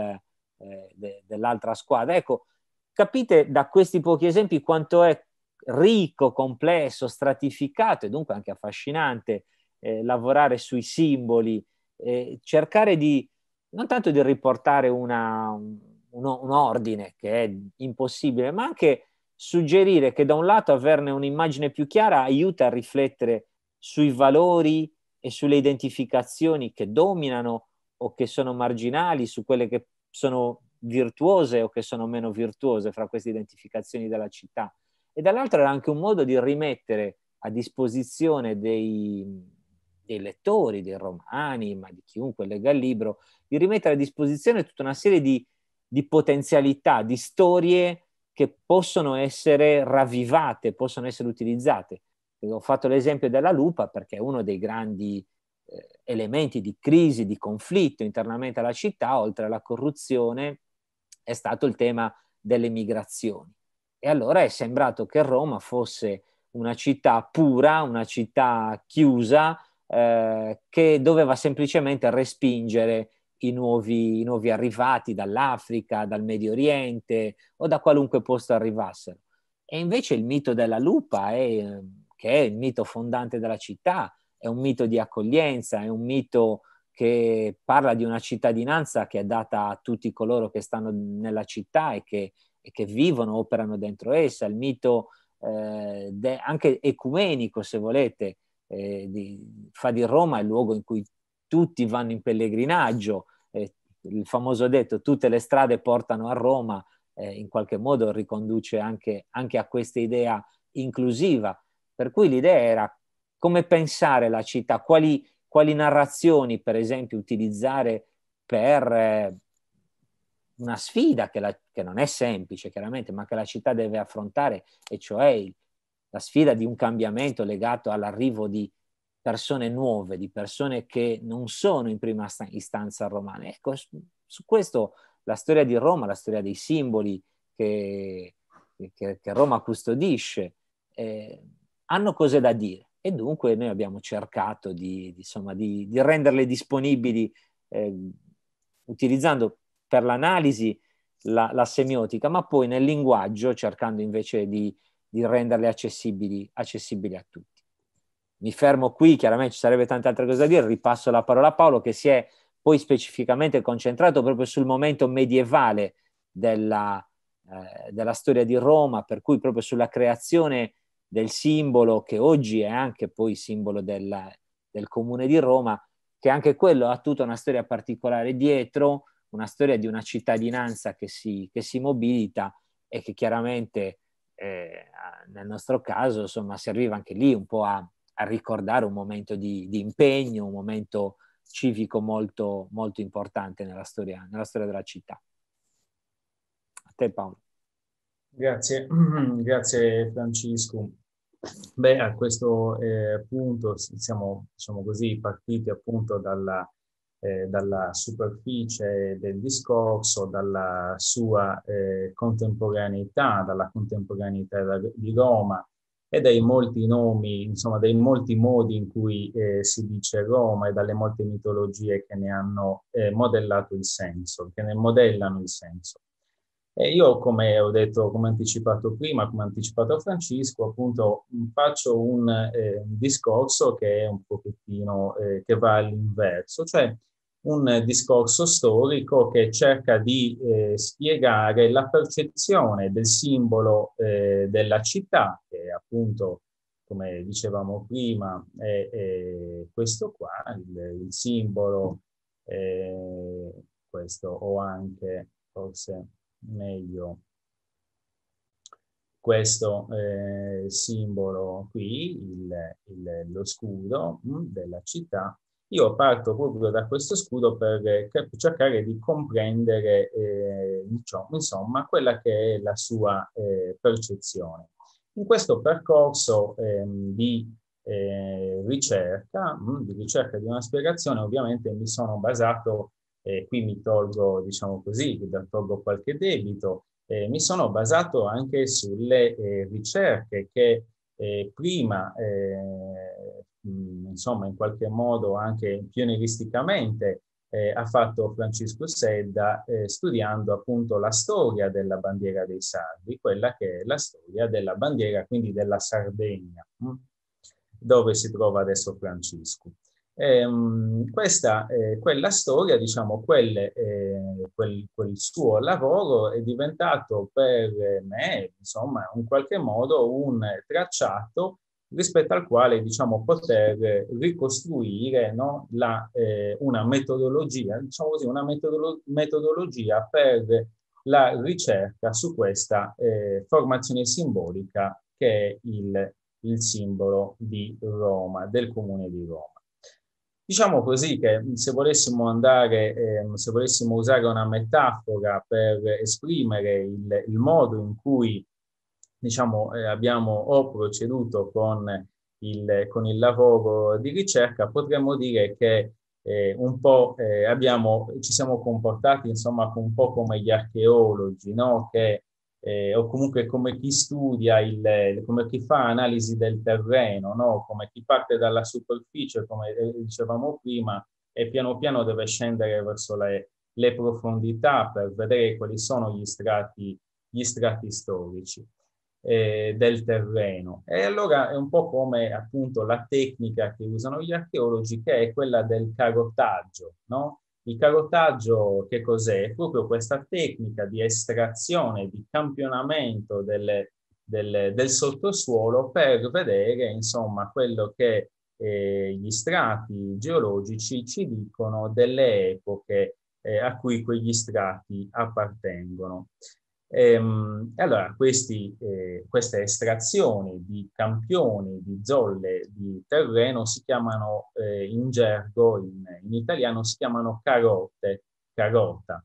eh, de, dell'altra squadra. Ecco, capite da questi pochi esempi quanto è ricco, complesso, stratificato e dunque anche affascinante eh, lavorare sui simboli, eh, cercare di non tanto di riportare una, un, un, ordine che è impossibile, ma anche suggerire che da un lato averne un'immagine più chiara aiuta a riflettere sui valori e sulle identificazioni che dominano o che sono marginali, su quelle che sono virtuose o che sono meno virtuose fra queste identificazioni della città. E dall'altro era anche un modo di rimettere a disposizione dei, dei lettori, dei romani, ma di chiunque legga il libro, di rimettere a disposizione tutta una serie di, di potenzialità, di storie che possono essere ravvivate, possono essere utilizzate. Eh, ho fatto l'esempio della lupa perché è uno dei grandi eh, elementi di crisi, di conflitto internamente alla città, oltre alla corruzione, è stato il tema delle migrazioni. E allora è sembrato che Roma fosse una città pura, una città chiusa, eh, che doveva semplicemente respingere i nuovi, i nuovi arrivati dall'Africa, dal Medio Oriente o da qualunque posto arrivassero. E invece il mito della lupa, è, ehm, che è il mito fondante della città, è un mito di accoglienza, è un mito che parla di una cittadinanza che è data a tutti coloro che stanno nella città e che, e che vivono, operano dentro essa, il mito eh, de, anche ecumenico, se volete, eh, di, fa di Roma il luogo in cui tutti vanno in pellegrinaggio, eh, il famoso detto tutte le strade portano a Roma, eh, in qualche modo riconduce anche, anche a questa idea inclusiva. Per cui l'idea era come pensare la città, quali, quali narrazioni per esempio utilizzare per eh, una sfida che, la, che, non è semplice chiaramente, ma che la città deve affrontare, e cioè la sfida di un cambiamento legato all'arrivo di, persone nuove, di persone che non sono in prima istanza romane. Ecco, su questo la storia di Roma, la storia dei simboli che, che, che Roma custodisce, eh, hanno cose da dire e dunque noi abbiamo cercato di, di, insomma, di, di renderle disponibili eh, utilizzando per l'analisi la, la, semiotica, ma poi nel linguaggio cercando invece di, renderle accessibili, accessibili a tutti mi fermo qui, chiaramente ci sarebbe tante altre cose da dire, ripasso la parola a Paolo che si è poi specificamente concentrato proprio sul momento medievale della, eh, della storia di Roma, per cui proprio sulla creazione del simbolo che oggi è anche poi simbolo del, del comune di Roma, che anche quello ha tutta una storia particolare dietro, una storia di una cittadinanza che si, che si mobilita e che chiaramente eh, nel nostro caso insomma, serviva anche lì un po' a, a ricordare un momento di, di impegno, un momento civico molto, molto importante nella storia, nella storia della città. A te Paolo. Grazie, *clears throat* grazie Francesco. Beh, a questo eh, punto siamo diciamo così, partiti appunto dalla, eh, dalla superficie del discorso, dalla sua eh, contemporaneità, dalla contemporaneità di Roma, e dei molti nomi, insomma, dei molti modi in cui eh, si dice Roma e dalle molte mitologie che ne hanno eh, modellato il senso, che ne modellano il senso. E io, come ho detto, come anticipato prima, come anticipato Francesco, appunto faccio un, eh, un discorso che è un pochettino eh, che va all'inverso, cioè un discorso storico che cerca di eh, spiegare la percezione del simbolo eh, della città, che appunto, come dicevamo prima, è, è questo qua, il, il simbolo, eh, questo o anche forse meglio questo eh, simbolo qui, il, il, lo scudo mh, mm, della città, io parto proprio da questo scudo eh, per cercare di comprendere, eh, diciamo, insomma, quella che è la sua eh, percezione. In questo percorso ehm, eh, di ricerca, mh, mm, di ricerca di una spiegazione, ovviamente mi sono basato, e qui mi tolgo, diciamo così, tolgo qualche debito, mi sono basato anche sulle eh, ricerche che eh, prima insomma, in qualche modo anche pionieristicamente eh, ha fatto Francesco Sedda eh, studiando appunto la storia della bandiera dei sardi, quella che è la storia della bandiera, quindi della Sardegna, mh, dove si trova adesso Francisco. Eh, questa, eh, quella storia, diciamo, quel, eh, quel, quel, suo lavoro è diventato per eh, me, insomma, in qualche modo un tracciato rispetto al quale diciamo, poter ricostruire no, la, eh, una metodologia, diciamo così, una metodolo- metodologia per la ricerca su questa eh, formazione simbolica che è il, il simbolo di Roma, del comune di Roma. Diciamo così che se volessimo andare, ehm, se volessimo usare una metafora per esprimere il, il modo in cui diciamo, eh, abbiamo o proceduto con il, con il, lavoro di ricerca, potremmo dire che eh, un po' eh, abbiamo, ci siamo comportati insomma un po' come gli archeologi, no? che, eh, o comunque come chi studia, il, come chi fa analisi del terreno, no? come chi parte dalla superficie, come eh, dicevamo prima, e piano piano deve scendere verso le, le profondità per vedere quali sono gli strati, gli strati storici eh, del terreno. E allora è un po' come appunto la tecnica che usano gli archeologi, che è quella del carottaggio, no? Il carottaggio che cos'è? È proprio questa tecnica di estrazione, di campionamento delle, del, del, sottosuolo per vedere insomma quello che eh, gli strati geologici ci dicono delle epoche eh, a cui quegli strati appartengono. Ehm, allora, questi, eh, queste estrazioni di campioni, di zolle, di terreno si chiamano eh, in gergo, in, in, italiano, si chiamano carote, carota.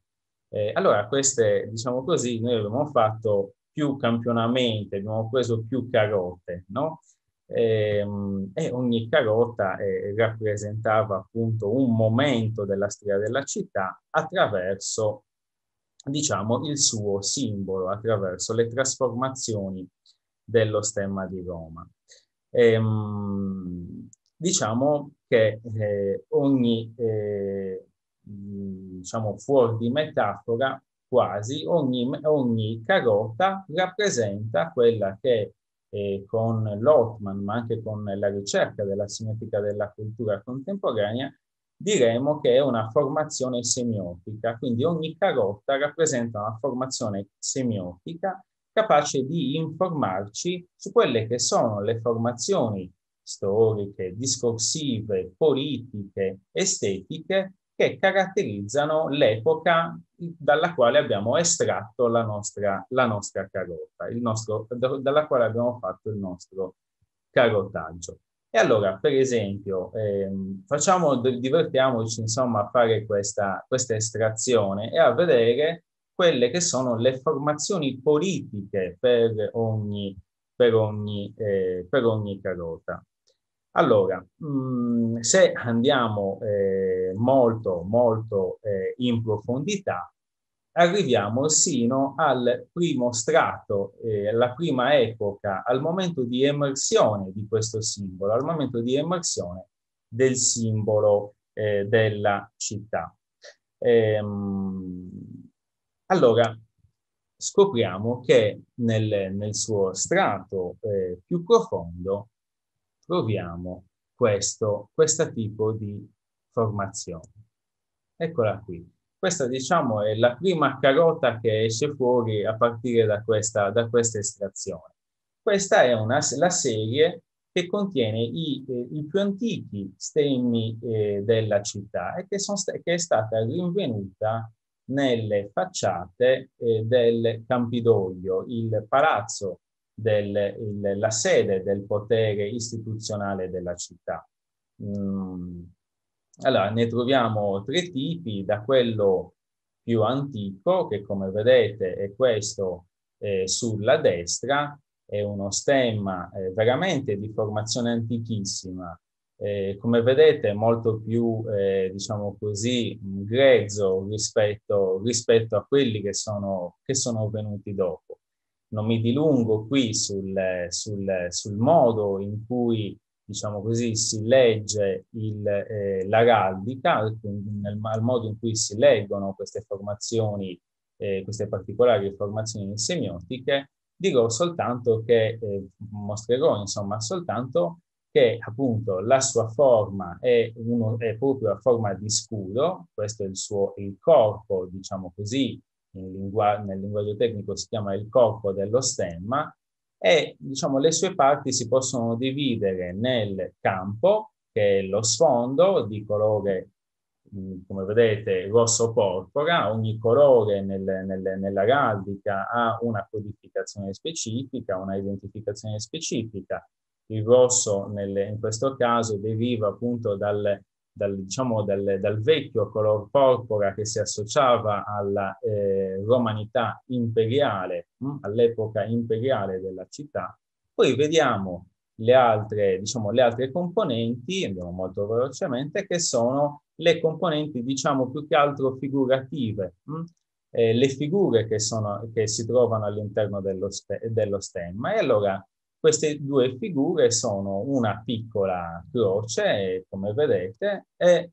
Eh, allora, queste, diciamo così, noi abbiamo fatto più campionamenti, abbiamo preso più carote, no? E, ehm, e ogni carota eh, rappresentava appunto un momento della storia della città attraverso diciamo, il suo simbolo attraverso le trasformazioni dello stemma di Roma. Ehm, diciamo che eh, ogni eh, diciamo fuori di metafora quasi ogni, ogni carota rappresenta quella che eh, con Lotman ma anche con la ricerca della simmetrica della cultura contemporanea diremo che è una formazione semiotica, quindi ogni carota rappresenta una formazione semiotica capace di informarci su quelle che sono le formazioni storiche, discorsive, politiche, estetiche che caratterizzano l'epoca dalla quale abbiamo estratto la nostra, la nostra carota, nostro, dalla quale abbiamo fatto il nostro carotaggio. E allora, per esempio, ehm, facciamo, divertiamoci insomma a fare questa, questa estrazione e a vedere quelle che sono le formazioni politiche per ogni, per ogni, eh, per ogni carota. Allora, mh, mm, se andiamo eh, molto, molto eh, in profondità, arriviamo sino al primo strato, eh, alla prima epoca, al momento di emersione di questo simbolo, al momento di emersione del simbolo eh, della città. Ehm, allora, scopriamo che nel, nel suo strato eh, più profondo troviamo questo, questo tipo di formazione. Eccola qui. Questa, diciamo, è la prima carota che esce fuori a partire da questa, da questa estrazione. Questa è una, la serie che contiene i, eh, i più antichi stemmi eh, della città e che, sono, che, è stata rinvenuta nelle facciate eh, del Campidoglio, il palazzo, del, il, la sede del potere istituzionale della città. Mm, allora, ne troviamo tre tipi, da quello più antico, che come vedete è questo eh, sulla destra, è uno stemma eh, veramente di formazione antichissima, eh, come vedete è molto più, eh, diciamo così, grezzo rispetto, rispetto a quelli che sono, che sono, venuti dopo. Non mi dilungo qui sul, sul, sul modo in cui diciamo così, si legge il, eh, la galdica, nel, al modo in cui si leggono queste formazioni, eh, queste particolari formazioni semiotiche, dirò soltanto che, eh, mostrerò insomma soltanto che appunto la sua forma è, uno, è proprio la forma di scudo, questo è il suo il corpo, diciamo così, lingua, nel linguaggio tecnico si chiama il corpo dello stemma, e diciamo, le sue parti si possono dividere nel campo, che è lo sfondo di colore, mm, come vedete, rosso-porpora, ogni colore nel, nel, nell'araldica ha una codificazione specifica, una identificazione specifica, il rosso nel, in questo caso deriva appunto dal, dal, diciamo, dal, dal, vecchio color porpora che si associava alla eh, romanità imperiale, mh, mm, all'epoca imperiale della città. Poi vediamo le altre, diciamo, le altre componenti, andiamo molto velocemente, che sono le componenti, diciamo, più che altro figurative, mh, mm, eh, le figure che, sono, che si trovano all'interno dello, ste- dello stemma. E allora queste due figure sono una piccola croce, come vedete, e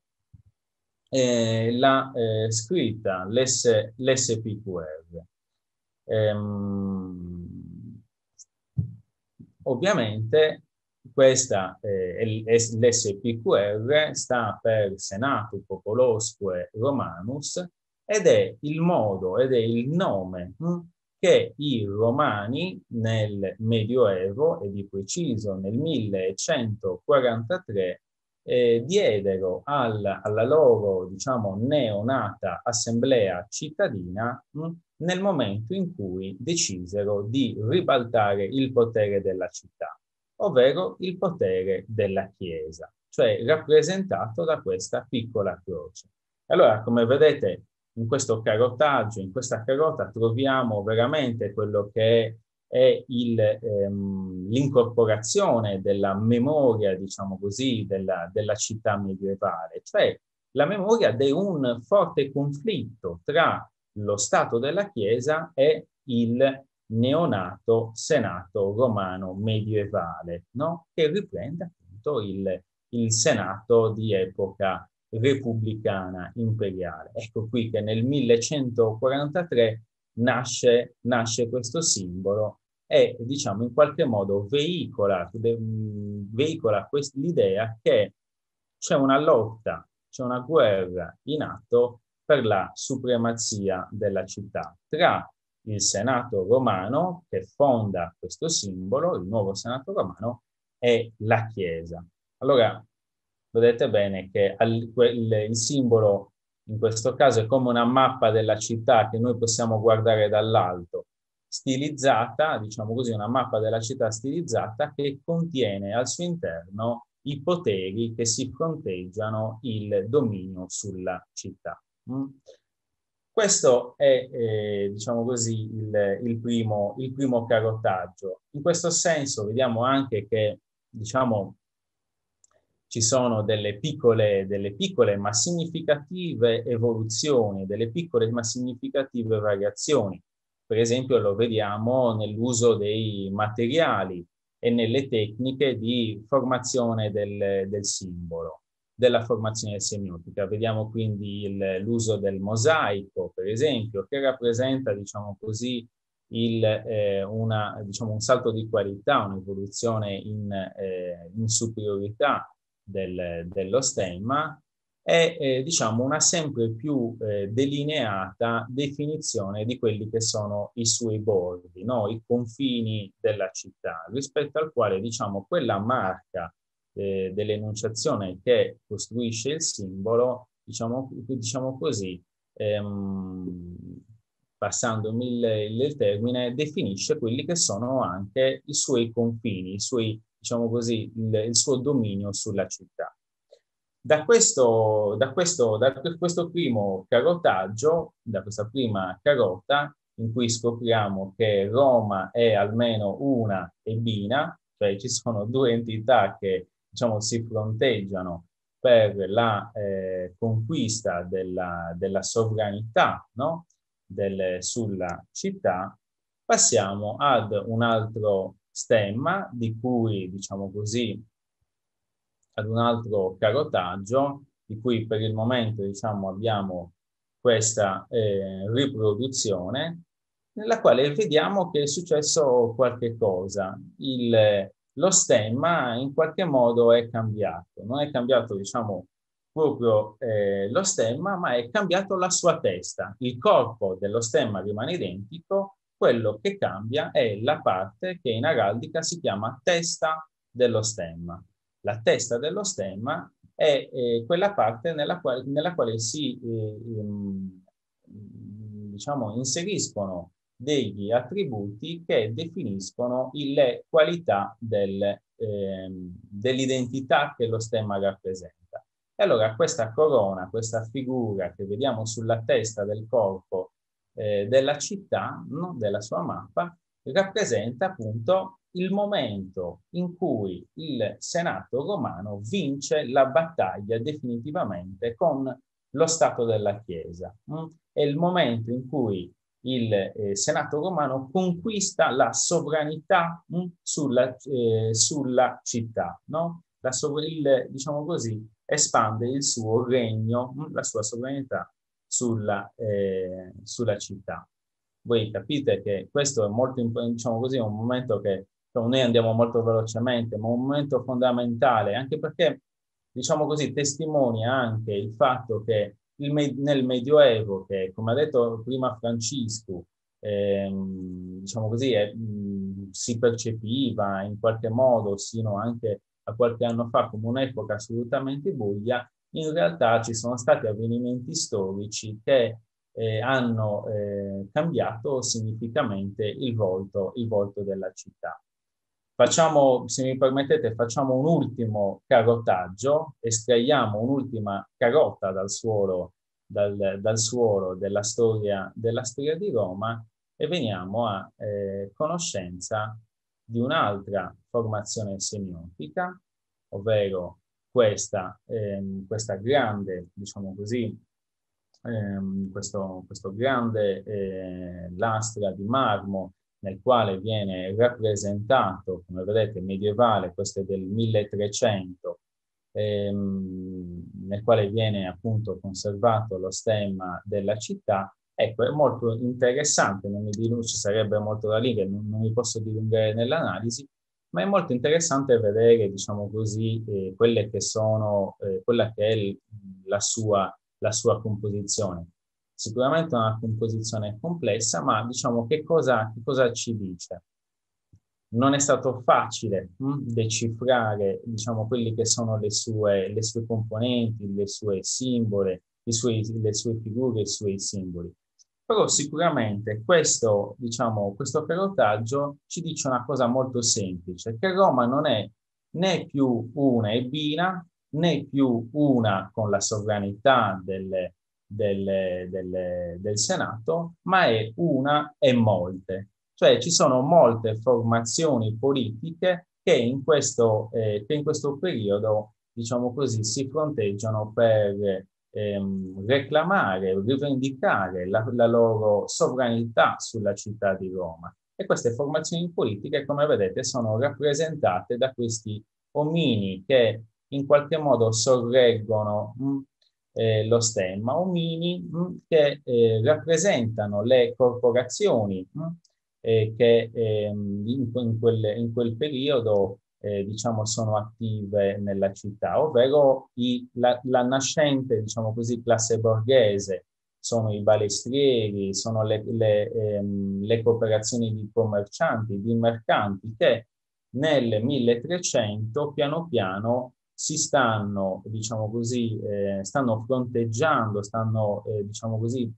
eh, la eh, scritta l'S, l'SPQR. Ehm, ovviamente questa eh, l'SPQR sta per Senato Popolosque Romanus ed è il modo ed è il nome mh, hm, che i romani nel Medioevo, e di preciso nel 1143, eh, diedero al, alla loro, diciamo, neonata assemblea cittadina mh, nel momento in cui decisero di ribaltare il potere della città, ovvero il potere della Chiesa, cioè rappresentato da questa piccola croce. Allora, come vedete, in questo carotaggio, in questa carota troviamo veramente quello che è il, ehm, l'incorporazione della memoria, diciamo così, della, della città medievale, cioè la memoria di un forte conflitto tra lo Stato della Chiesa e il neonato Senato romano medievale, no? che riprende appunto il, il Senato di epoca repubblicana imperiale. Ecco qui che nel 1143 nasce, nasce questo simbolo e diciamo in qualche modo veicola, veicola l'idea che c'è una lotta, c'è una guerra in atto per la supremazia della città tra il Senato romano che fonda questo simbolo, il nuovo Senato romano, e la Chiesa. Allora, vedete bene che al, quel, il simbolo in questo caso è come una mappa della città che noi possiamo guardare dall'alto, stilizzata, diciamo così, una mappa della città stilizzata che contiene al suo interno i poteri che si fronteggiano il dominio sulla città. Mm? Questo è, eh, diciamo così, il, il, primo, il primo carotaggio. In questo senso vediamo anche che, diciamo, ci sono delle piccole, delle piccole ma significative evoluzioni, delle piccole ma significative variazioni. Per esempio lo vediamo nell'uso dei materiali e nelle tecniche di formazione del, del simbolo, della formazione semiotica. Vediamo quindi il, l'uso del mosaico, per esempio, che rappresenta, diciamo così, il, eh, una, diciamo, un salto di qualità, un'evoluzione in, eh, in superiorità del, dello stemma è eh, diciamo una sempre più eh, delineata definizione di quelli che sono i suoi bordi, no? i confini della città, rispetto al quale diciamo quella marca eh, dell'enunciazione che costruisce il simbolo, diciamo, diciamo così, ehm, passando il, il termine, definisce quelli che sono anche i suoi confini, i suoi diciamo così, il, il suo dominio sulla città. Da questo, da, questo, da questo, primo carotaggio, da questa prima carota, in cui scopriamo che Roma è almeno una ebina, cioè ci sono due entità che diciamo, si fronteggiano per la eh, conquista della, della sovranità no? Del, sulla città, passiamo ad un altro stemma, di cui, diciamo così, ad un altro carotaggio, di cui per il momento, diciamo, abbiamo questa eh, riproduzione, nella quale vediamo che è successo qualche cosa. Il, lo stemma in qualche modo è cambiato. Non è cambiato, diciamo, proprio eh, lo stemma, ma è cambiato la sua testa. Il corpo dello stemma rimane identico, quello che cambia è la parte che in araldica si chiama testa dello stemma. La testa dello stemma è eh, quella parte nella quale, nella quale si eh, ehm, diciamo, inseriscono degli attributi che definiscono le qualità del, eh, dell'identità che lo stemma rappresenta. E allora questa corona, questa figura che vediamo sulla testa del corpo eh, della città, no? della sua mappa, rappresenta appunto il momento in cui il Senato romano vince la battaglia definitivamente con lo Stato della Chiesa. Mm? È il momento in cui il eh, Senato romano conquista la sovranità mh, mm, sulla, eh, sulla, città, no? la sovra- il, diciamo così, espande il suo regno, mh, mm, la sua sovranità sulla, eh, sulla città. Voi capite che questo è molto, diciamo così, un momento che cioè noi andiamo molto velocemente, ma è un momento fondamentale, anche perché, diciamo così, testimonia anche il fatto che il me- nel Medioevo, che come ha detto prima Francisco, ehm, diciamo così, è, mh, si percepiva in qualche modo, sino anche a qualche anno fa, come un'epoca assolutamente buia, in realtà ci sono stati avvenimenti storici che eh, hanno eh, cambiato significativamente il volto, il volto della città. Facciamo, se mi permettete, facciamo un ultimo carotaggio, estraiamo un'ultima carota dal suolo, dal, dal suolo della, storia, della storia di Roma e veniamo a eh, conoscenza di un'altra formazione semiotica, ovvero questa, ehm, questa grande, diciamo così, ehm, questo, questo, grande eh, lastra di marmo nel quale viene rappresentato, come vedete, medievale, questo è del 1300, ehm, nel quale viene appunto conservato lo stemma della città, Ecco, è molto interessante, non mi dilungo, ci sarebbe molto da lì, non, non mi posso dilungare nell'analisi, ma è molto interessante vedere, diciamo così, eh, quelle che sono, eh, quella che è la, sua, la sua composizione. Sicuramente una composizione complessa, ma diciamo che cosa, che cosa ci dice? Non è stato facile mh, hm, decifrare, diciamo, quelle che sono le sue, le sue componenti, le sue simbole, i suoi, le sue figure, i suoi simboli però sicuramente questo, diciamo, questo perottaggio ci dice una cosa molto semplice, che Roma non è né più una ebina, né più una con la sovranità delle, delle, delle, del Senato, ma è una e molte. Cioè ci sono molte formazioni politiche che in questo, eh, che in questo periodo, diciamo così, si fronteggiano per ehm, reclamare, rivendicare la, la loro sovranità sulla città di Roma. E queste formazioni politiche, come vedete, sono rappresentate da questi omini che in qualche modo sorreggono mh, mm, eh, lo stemma, omini mh, mm, che eh, rappresentano le corporazioni mh, mm, eh, che ehm, in, in, quel, in, quel, periodo eh, diciamo, sono attive nella città, ovvero i, la, la, nascente, diciamo così, classe borghese, sono i balestrieri, sono le, le, ehm, le cooperazioni di commercianti, di mercanti che nel 1300 piano piano si stanno, diciamo così, eh, stanno fronteggiando, stanno, eh, diciamo così,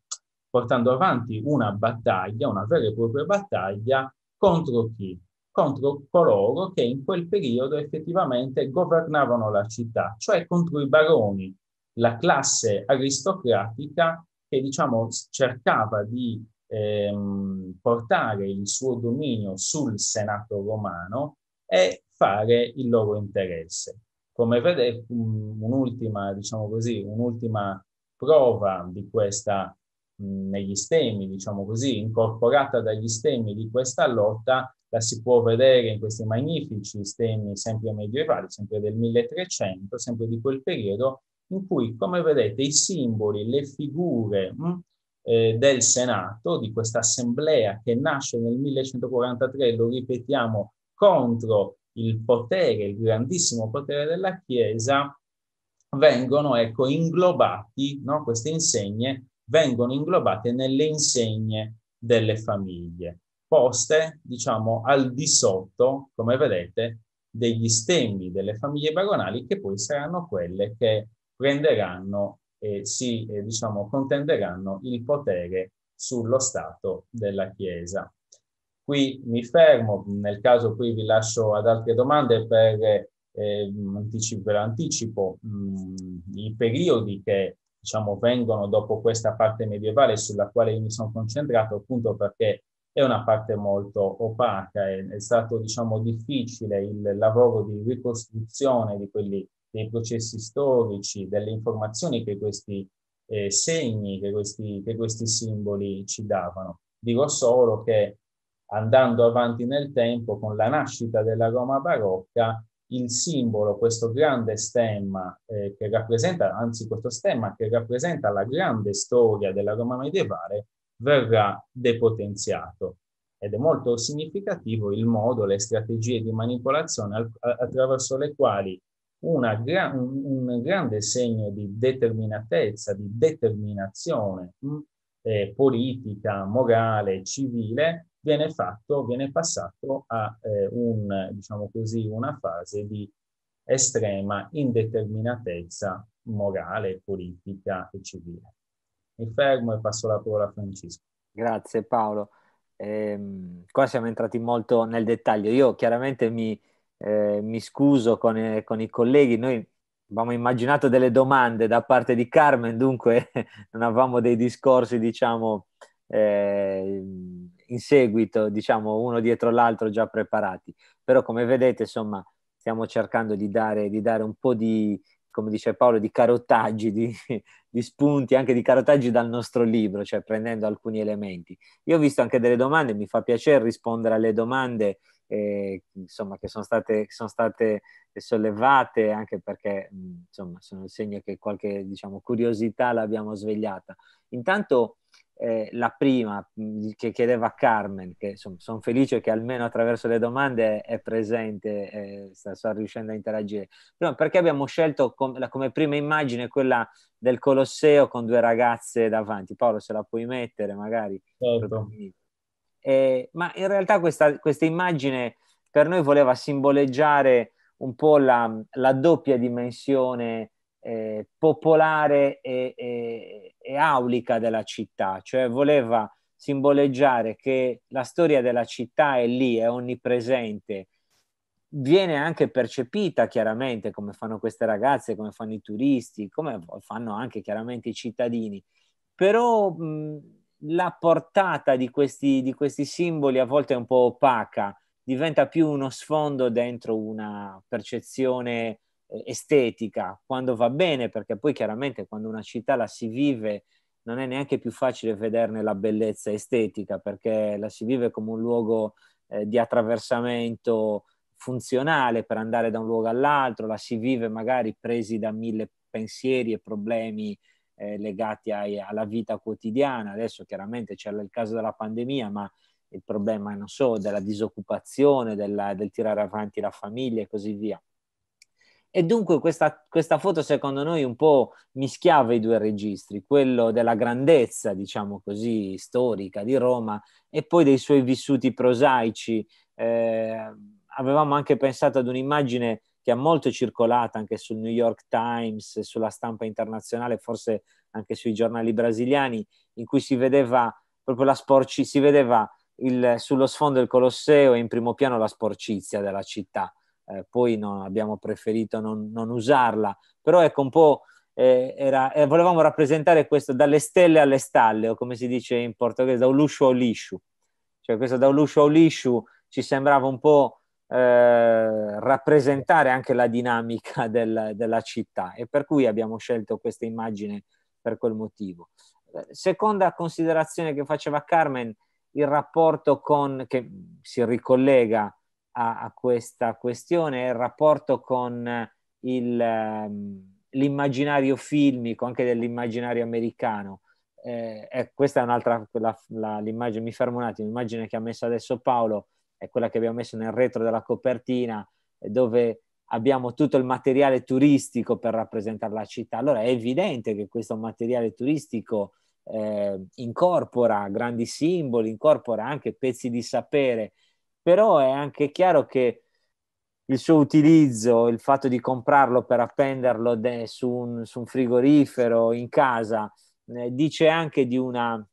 portando avanti una battaglia, una vera e propria battaglia contro chi? contro coloro che in quel periodo effettivamente governavano la città, cioè contro i baroni, la classe aristocratica che diciamo cercava di ehm, portare il suo dominio sul senato romano e fare il loro interesse. Come vedete, un'ultima, diciamo così, un'ultima prova di questa negli stemmi, diciamo così, incorporata dagli stemmi di questa lotta, la si può vedere in questi magnifici stemmi sempre medievali, sempre del 1300, sempre di quel periodo, in cui, come vedete, i simboli, le figure mh, eh, del Senato, di questa assemblea che nasce nel 1143, lo ripetiamo, contro il potere, il grandissimo potere della Chiesa, vengono ecco, inglobati no, queste insegne vengono inglobate nelle insegne delle famiglie, poste, diciamo, al di sotto, come vedete, degli stemmi delle famiglie baronali che poi saranno quelle che prenderanno e si, eh, diciamo, contenderanno il potere sullo stato della Chiesa. Qui mi fermo, nel caso qui vi lascio ad altre domande per eh, anticipo, anticipo mh, mm, i periodi che diciamo, vengono dopo questa parte medievale sulla quale io mi sono concentrato appunto perché è una parte molto opaca, è, è stato diciamo, difficile il lavoro di ricostruzione di quelli, dei processi storici, delle informazioni che questi eh, segni, che questi, che questi simboli ci davano. Dico solo che andando avanti nel tempo con la nascita della Roma barocca, il simbolo, questo grande stemma eh, che rappresenta, anzi questo stemma che rappresenta la grande storia della Roma medievale, verrà depotenziato. Ed è molto significativo il modo, le strategie di manipolazione attraverso le quali una, un, grande segno di determinatezza, di determinazione mm, eh, politica, morale, civile, viene fatto, viene passato a eh, un, diciamo così, una fase di estrema indeterminatezza morale, politica e civile. Mi fermo e passo la parola a Francesco. Grazie Paolo. Eh, qua siamo entrati molto nel dettaglio. Io chiaramente mi, eh, mi scuso con, eh, con, i colleghi, noi avevamo immaginato delle domande da parte di Carmen, dunque *laughs* non avevamo dei discorsi, diciamo, eh, in seguito, diciamo uno dietro l'altro già preparati. Però come vedete, insomma, stiamo cercando di dare, di dare un po' di, come dice Paolo, di carotaggi, di, di, spunti, anche di carotaggi dal nostro libro, cioè prendendo alcuni elementi. Io ho visto anche delle domande, mi fa piacere rispondere alle domande eh, insomma, che sono state, sono state, sollevate, anche perché mm, insomma, sono il segno che qualche diciamo, curiosità l'abbiamo svegliata. Intanto eh, la prima mm, che chiedeva a Carmen, che sono felice che almeno attraverso le domande è presente, eh, sta, sta, riuscendo a interagire. Prima, perché abbiamo scelto com- la, come prima immagine quella del Colosseo con due ragazze davanti? Paolo, se la puoi mettere magari. Certo. Eh, ma in realtà questa, questa, immagine per noi voleva simboleggiare un po' la, la doppia dimensione eh, popolare e, e, e, aulica della città, cioè voleva simboleggiare che la storia della città è lì, è onnipresente, viene anche percepita chiaramente come fanno queste ragazze, come fanno i turisti, come fanno anche chiaramente i cittadini, però mh, la portata di questi, di questi simboli a volte è un po' opaca, diventa più uno sfondo dentro una percezione eh, estetica, quando va bene, perché poi chiaramente quando una città la si vive non è neanche più facile vederne la bellezza estetica, perché la si vive come un luogo eh, di attraversamento funzionale per andare da un luogo all'altro, la si vive magari presi da mille pensieri e problemi eh, legati ai, alla vita quotidiana. Adesso chiaramente c'è il caso della pandemia, ma il problema, non so, della disoccupazione, della, del tirare avanti la famiglia e così via e dunque questa, questa, foto secondo noi un po' mischiava i due registri, quello della grandezza, diciamo così, storica di Roma e poi dei suoi vissuti prosaici. Eh, avevamo anche pensato ad un'immagine che ha molto circolato anche sul New York Times, sulla stampa internazionale, forse anche sui giornali brasiliani, in cui si vedeva proprio la sporci, si vedeva il, sullo sfondo il Colosseo e in primo piano la sporcizia della città eh, poi no, abbiamo preferito non, non, usarla, però ecco un po'... Eh, era, eh, volevamo rappresentare questo dalle stelle alle stalle, o come si dice in portoghese, da un luscio all'iscio. Cioè questo da un luscio all'iscio ci sembrava un po' Eh, rappresentare anche la dinamica *laughs* del, della città e per cui abbiamo scelto questa immagine per quel motivo. Eh, seconda considerazione che faceva Carmen, il rapporto con, che si ricollega a, a questa questione è il rapporto con il, ehm, l'immaginario filmico, anche dell'immaginario americano. Eh, eh, questa è un'altra, la, la, l'immagine, mi fermo un attimo, l'immagine che ha messo adesso Paolo è quella che abbiamo messo nel retro della copertina, eh, dove abbiamo tutto il materiale turistico per rappresentare la città. Allora è evidente che questo materiale turistico eh, incorpora grandi simboli, incorpora anche pezzi di sapere però è anche chiaro che il suo utilizzo, il fatto di comprarlo per appenderlo de, su, un, su, un, frigorifero in casa, eh, dice anche di una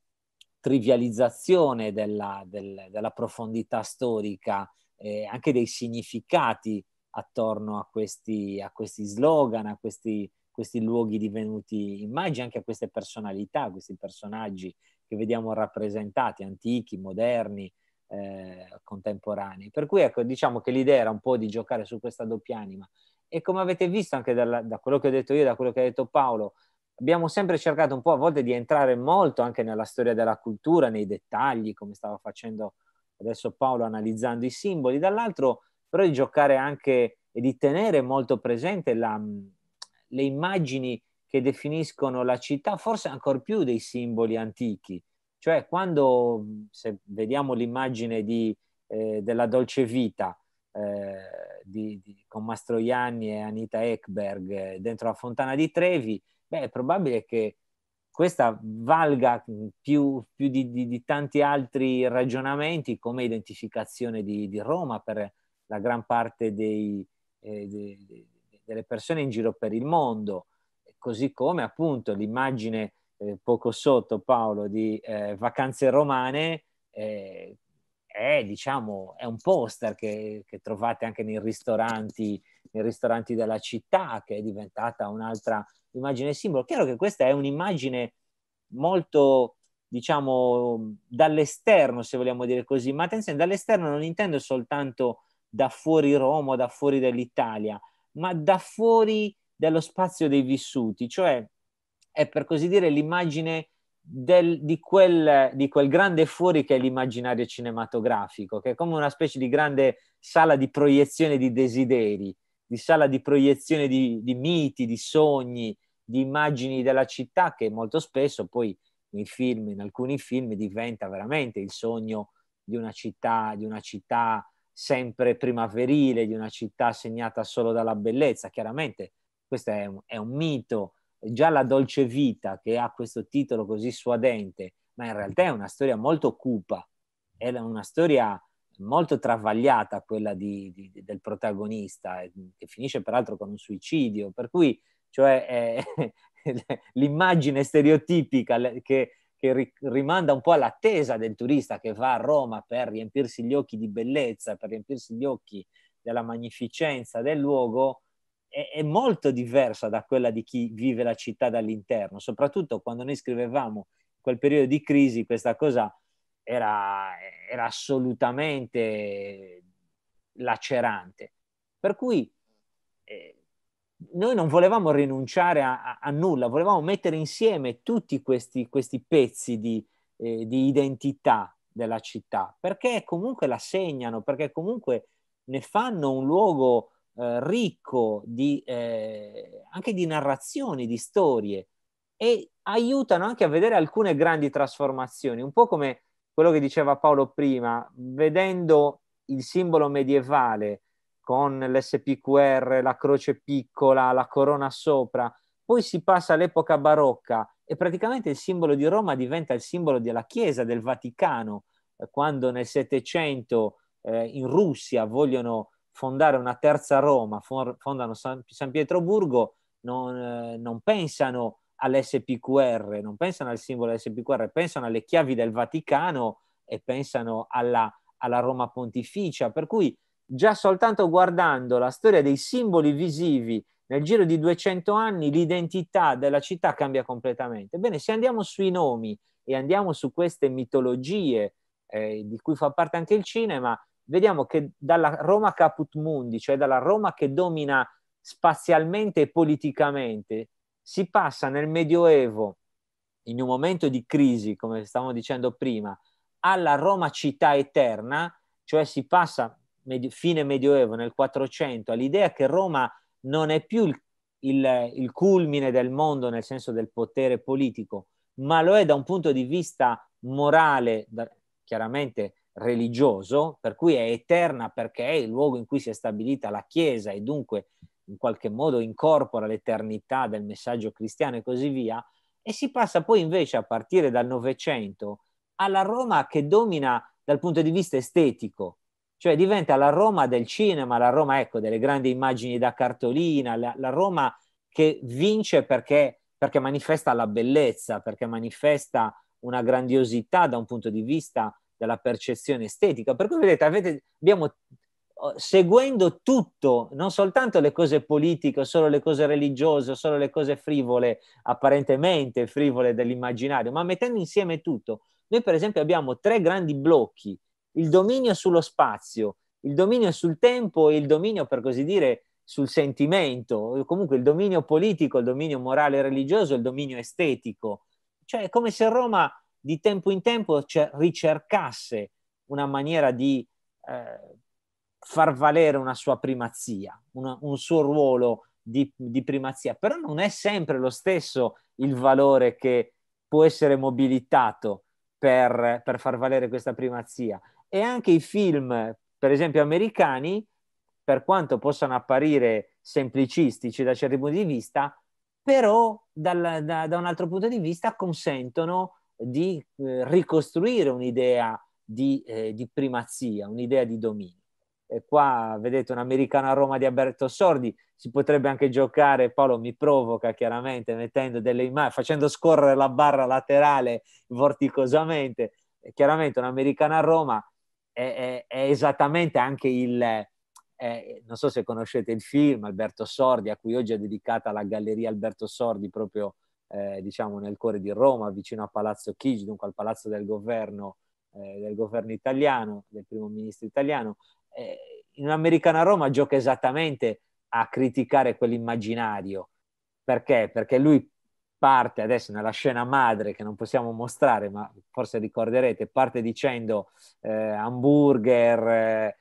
trivializzazione della, del, della profondità storica, eh, anche dei significati attorno a questi, a questi slogan, a questi, questi luoghi divenuti immagini, anche a queste personalità, a questi personaggi che vediamo rappresentati, antichi, moderni, eh, contemporanei. Per cui ecco, diciamo che l'idea era un po' di giocare su questa doppia anima e come avete visto anche dalla, da quello che ho detto io, da quello che ha detto Paolo, abbiamo sempre cercato un po' a volte di entrare molto anche nella storia della cultura, nei dettagli, come stava facendo adesso Paolo analizzando i simboli, dall'altro però di giocare anche e di tenere molto presente la, mm, le immagini che definiscono la città, forse ancora più dei simboli antichi, cioè quando, se vediamo l'immagine di, eh, della dolce vita eh, di, di, con Mastroianni e Anita Ekberg eh, dentro la fontana di Trevi, beh, è probabile che questa valga più, più di, di, di, tanti altri ragionamenti come identificazione di, di Roma per la gran parte dei, eh, de, de, delle persone in giro per il mondo, così come appunto l'immagine eh, poco sotto Paolo di eh, Vacanze Romane, eh, è, diciamo, è un poster che, che trovate anche nei ristoranti, nei ristoranti della città, che è diventata un'altra immagine simbolo. Chiaro che questa è un'immagine molto diciamo dall'esterno se vogliamo dire così ma attenzione dall'esterno non intendo soltanto da fuori Roma da fuori dell'Italia ma da fuori dello spazio dei vissuti cioè è per così dire l'immagine del, di, quel, di, quel, grande fuori che è l'immaginario cinematografico, che è come una specie di grande sala di proiezione di desideri, di sala di proiezione di, di miti, di sogni, di immagini della città che molto spesso poi nei film, in alcuni film diventa veramente il sogno di una città, di una città sempre primaverile, di una città segnata solo dalla bellezza. Chiaramente questo è un, è un mito, già la dolce vita che ha questo titolo così suadente, ma in realtà è una storia molto cupa, è una storia molto travagliata quella di, di, del protagonista, eh, che finisce peraltro con un suicidio, per cui cioè, è, *laughs* l'immagine stereotipica che, che, rimanda un po' all'attesa del turista che va a Roma per riempirsi gli occhi di bellezza, per riempirsi gli occhi della magnificenza del luogo, è, è molto diversa da quella di chi vive la città dall'interno, soprattutto quando noi scrivevamo quel periodo di crisi, questa cosa era, era assolutamente lacerante. Per cui eh, noi non volevamo rinunciare a, a, a, nulla, volevamo mettere insieme tutti questi, questi pezzi di, eh, di, identità della città, perché comunque la segnano, perché comunque ne fanno un luogo eh, ricco di, eh, anche di narrazioni, di storie e aiutano anche a vedere alcune grandi trasformazioni, un po' come quello che diceva Paolo prima, vedendo il simbolo medievale con l'SPQR, la croce piccola, la corona sopra, poi si passa all'epoca barocca e praticamente il simbolo di Roma diventa il simbolo della Chiesa, del Vaticano, eh, quando nel Settecento eh, in Russia vogliono fondare una terza Roma, fondano San, San Pietroburgo, non, eh, non, pensano all'SPQR, non pensano al simbolo SPQR, pensano alle chiavi del Vaticano e pensano alla, alla Roma pontificia, per cui già soltanto guardando la storia dei simboli visivi nel giro di 200 anni l'identità della città cambia completamente. Bene, se andiamo sui nomi e andiamo su queste mitologie eh, di cui fa parte anche il cinema, vediamo che dalla Roma Caput Mundi, cioè dalla Roma che domina spazialmente e politicamente, si passa nel Medioevo, in un momento di crisi, come stavamo dicendo prima, alla Roma città eterna, cioè si passa medio, fine Medioevo nel 400 all'idea che Roma non è più il, il, il culmine del mondo nel senso del potere politico, ma lo è da un punto di vista morale, da, chiaramente religioso, per cui è eterna perché è il luogo in cui si è stabilita la Chiesa e dunque in qualche modo incorpora l'eternità del messaggio cristiano e così via, e si passa poi invece a partire dal Novecento alla Roma che domina dal punto di vista estetico, cioè diventa la Roma del cinema, la Roma ecco, delle grandi immagini da cartolina, la, la Roma che vince perché, perché manifesta la bellezza, perché manifesta una grandiosità da un punto di vista della percezione estetica. Per cui vedete, avete, abbiamo oh, seguendo tutto, non soltanto le cose politiche, solo le cose religiose, solo le cose frivole, apparentemente frivole dell'immaginario, ma mettendo insieme tutto. Noi per esempio abbiamo tre grandi blocchi, il dominio sullo spazio, il dominio sul tempo e il dominio, per così dire, sul sentimento, comunque il dominio politico, il dominio morale e religioso, il dominio estetico. Cioè è come se Roma di tempo in tempo ricercasse una maniera di eh, far valere una sua primazia, una, un suo ruolo di, di, primazia, però non è sempre lo stesso il valore che può essere mobilitato per, per far valere questa primazia. E anche i film, per esempio americani, per quanto possano apparire semplicistici da certi punti di vista, però dal, da, da, un altro punto di vista consentono di eh, ricostruire un'idea di, eh, di, primazia, un'idea di dominio. E qua vedete un americano a Roma di Alberto Sordi, si potrebbe anche giocare, Paolo mi provoca chiaramente mettendo delle immagini, facendo scorrere la barra laterale vorticosamente. E chiaramente un americano a Roma è, è, è esattamente anche il, eh, non so se conoscete il film Alberto Sordi, a cui oggi è dedicata la galleria Alberto Sordi proprio eh, diciamo nel cuore di Roma, vicino a Palazzo Chigi, dunque al palazzo del governo, eh, del governo italiano, del primo ministro italiano. Eh, in un'americana Roma gioca esattamente a criticare quell'immaginario. Perché? Perché lui parte adesso nella scena madre che non possiamo mostrare, ma forse ricorderete, parte dicendo eh, hamburger, eh,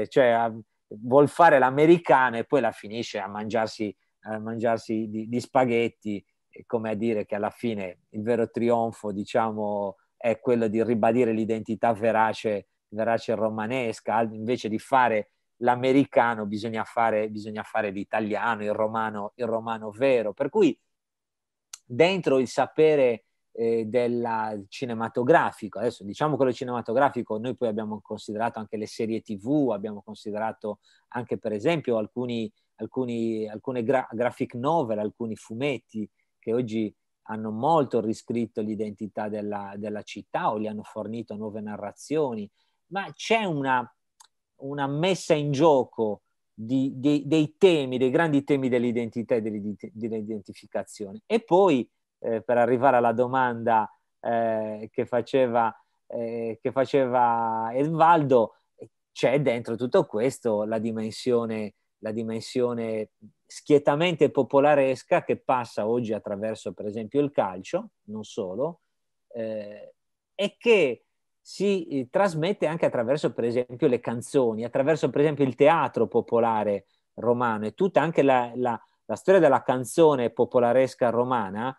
eh cioè a, vuol fare l'americana e poi la finisce a mangiarsi, a mangiarsi di, di, spaghetti come a dire che alla fine il vero trionfo, diciamo, è quello di ribadire l'identità verace, verace romanesca, invece di fare l'americano bisogna fare, bisogna fare l'italiano, il romano, il romano vero. Per cui dentro il sapere eh, del cinematografico, adesso diciamo quello cinematografico, noi poi abbiamo considerato anche le serie tv, abbiamo considerato anche per esempio alcuni, alcuni, alcune gra- graphic novel, alcuni fumetti, che oggi hanno molto riscritto l'identità della, della città o gli hanno fornito nuove narrazioni, ma c'è una, una messa in gioco di, di, dei temi, dei grandi temi dell'identità e dell'identificazione. E poi, eh, per arrivare alla domanda eh, che, faceva, eh, che faceva Edvaldo, c'è dentro tutto questo la dimensione la dimensione schietamente popolaresca che passa oggi attraverso per esempio il calcio, non solo, eh, e che si eh, trasmette anche attraverso per esempio le canzoni, attraverso per esempio il teatro popolare romano e tutta anche la, la, la storia della canzone popolaresca romana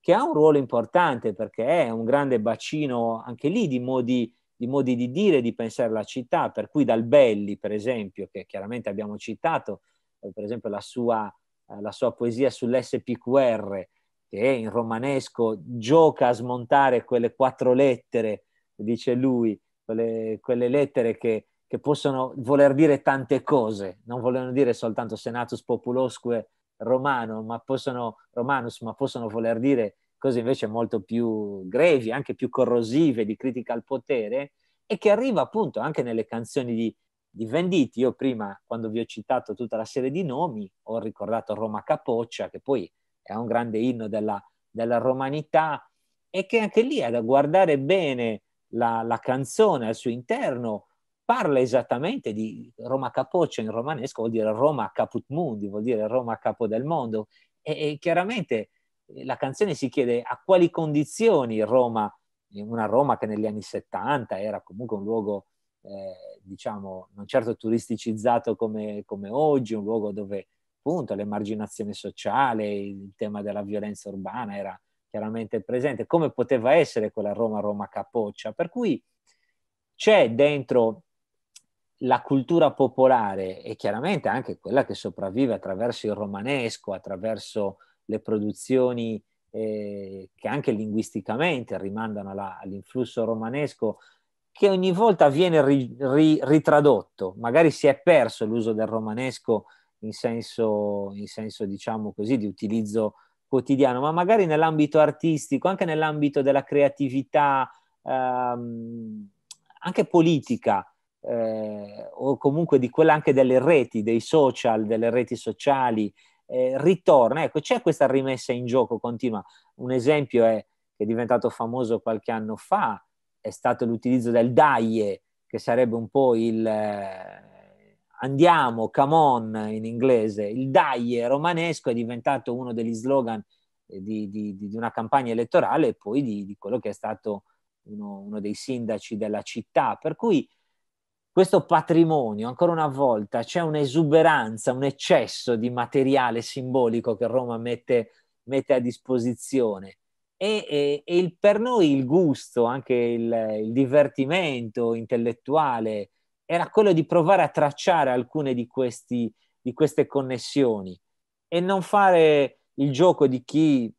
che ha un ruolo importante perché è un grande bacino anche lì di modi di modi di dire, e di pensare alla città, per cui dal Belli, per esempio, che chiaramente abbiamo citato, eh, per esempio la sua, eh, la sua poesia sull'SPQR, che in romanesco gioca a smontare quelle quattro lettere, dice lui, quelle, quelle lettere che, che, possono voler dire tante cose, non vogliono dire soltanto senatus populosque romano, ma possono, romanus, ma possono voler dire cose invece molto più grevi, anche più corrosive di critica al potere e che arriva appunto anche nelle canzoni di, di Venditti. Io prima, quando vi ho citato tutta la serie di nomi, ho ricordato Roma Capoccia, che poi è un grande inno della, della romanità e che anche lì è da guardare bene la, la, canzone al suo interno parla esattamente di Roma Capoccia in romanesco, vuol dire Roma Caput Mundi, vuol dire Roma Capo del Mondo e, e chiaramente eh, la canzone si chiede a quali condizioni Roma, eh, una Roma che negli anni 70 era comunque un luogo, eh, diciamo, non certo turisticizzato come, come oggi, un luogo dove appunto l'emarginazione sociale, il tema della violenza urbana era chiaramente presente, come poteva essere quella Roma, Roma capoccia. Per cui c'è dentro la cultura popolare e chiaramente anche quella che sopravvive attraverso il romanesco, attraverso le produzioni eh, che anche linguisticamente rimandano alla, all'influsso romanesco, che ogni volta viene ri, ri, ritradotto, magari si è perso l'uso del romanesco in senso, in senso diciamo così, di utilizzo quotidiano, ma magari nell'ambito artistico, anche nell'ambito della creatività, ehm, anche politica, eh, o comunque di quella anche delle reti, dei social, delle reti sociali, eh, ritorna, ecco c'è questa rimessa in gioco continua. Un esempio è, che è diventato famoso qualche anno fa, è stato l'utilizzo del daie, che sarebbe un po' il eh, andiamo, come on in inglese, il daie romanesco è diventato uno degli slogan eh, di, di, di una campagna elettorale e poi di, di quello che è stato uno, uno dei sindaci della città, per cui questo patrimonio, ancora una volta, c'è un'esuberanza, un eccesso di materiale simbolico che Roma mette, mette a disposizione. E, e, e il, per noi il gusto, anche il, il, divertimento intellettuale, era quello di provare a tracciare alcune di, questi, di queste connessioni e non fare il gioco di chi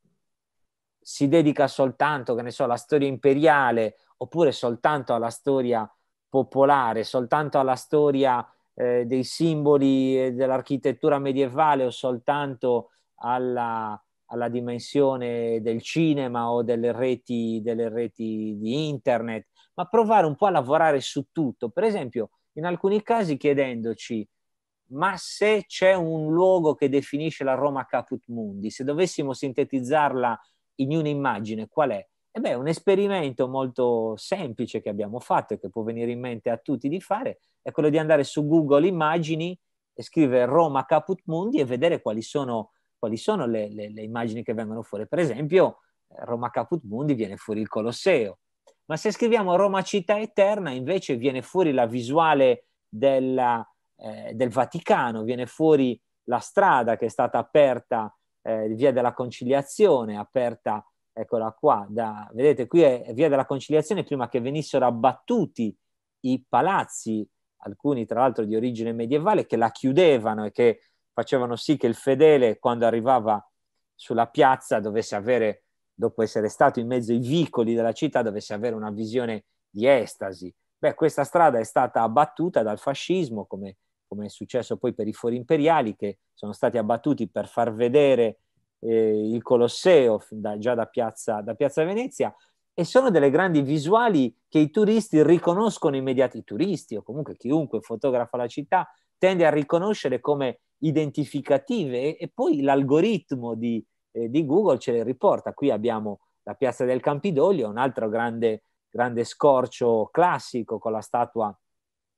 si dedica soltanto, che ne so, alla storia imperiale oppure soltanto alla storia popolare, soltanto alla storia eh, dei simboli eh, dell'architettura medievale o soltanto alla, alla dimensione del cinema o delle reti, delle reti, di internet, ma provare un po' a lavorare su tutto. Per esempio, in alcuni casi chiedendoci, ma se c'è un luogo che definisce la Roma Caput Mundi, se dovessimo sintetizzarla in un'immagine, qual è? E eh beh, un esperimento molto semplice che abbiamo fatto e che può venire in mente a tutti di fare è quello di andare su Google Immagini e scrivere Roma Caput Mundi e vedere quali sono, quali sono le, le, le, immagini che vengono fuori. Per esempio, eh, Roma Caput Mundi viene fuori il Colosseo, ma se scriviamo Roma Città Eterna invece viene fuori la visuale della, eh, del Vaticano, viene fuori la strada che è stata aperta, eh, via della conciliazione, aperta eccola qua, da, vedete qui è via della conciliazione, prima che venissero abbattuti i palazzi, alcuni tra l'altro di origine medievale, che la chiudevano e che facevano sì che il fedele quando arrivava sulla piazza dovesse avere, dopo essere stato in mezzo ai vicoli della città, dovesse avere una visione di estasi. Beh, questa strada è stata abbattuta dal fascismo, come, come è successo poi per i fori imperiali, che sono stati abbattuti per far vedere eh, il Colosseo, da, già da piazza, da piazza Venezia, e sono delle grandi visuali che i turisti riconoscono immediati, i turisti o comunque chiunque fotografa la città tende a riconoscere come identificative e, e poi l'algoritmo di, eh, di, Google ce le riporta. Qui abbiamo la piazza del Campidoglio, un altro grande, grande scorcio classico con la statua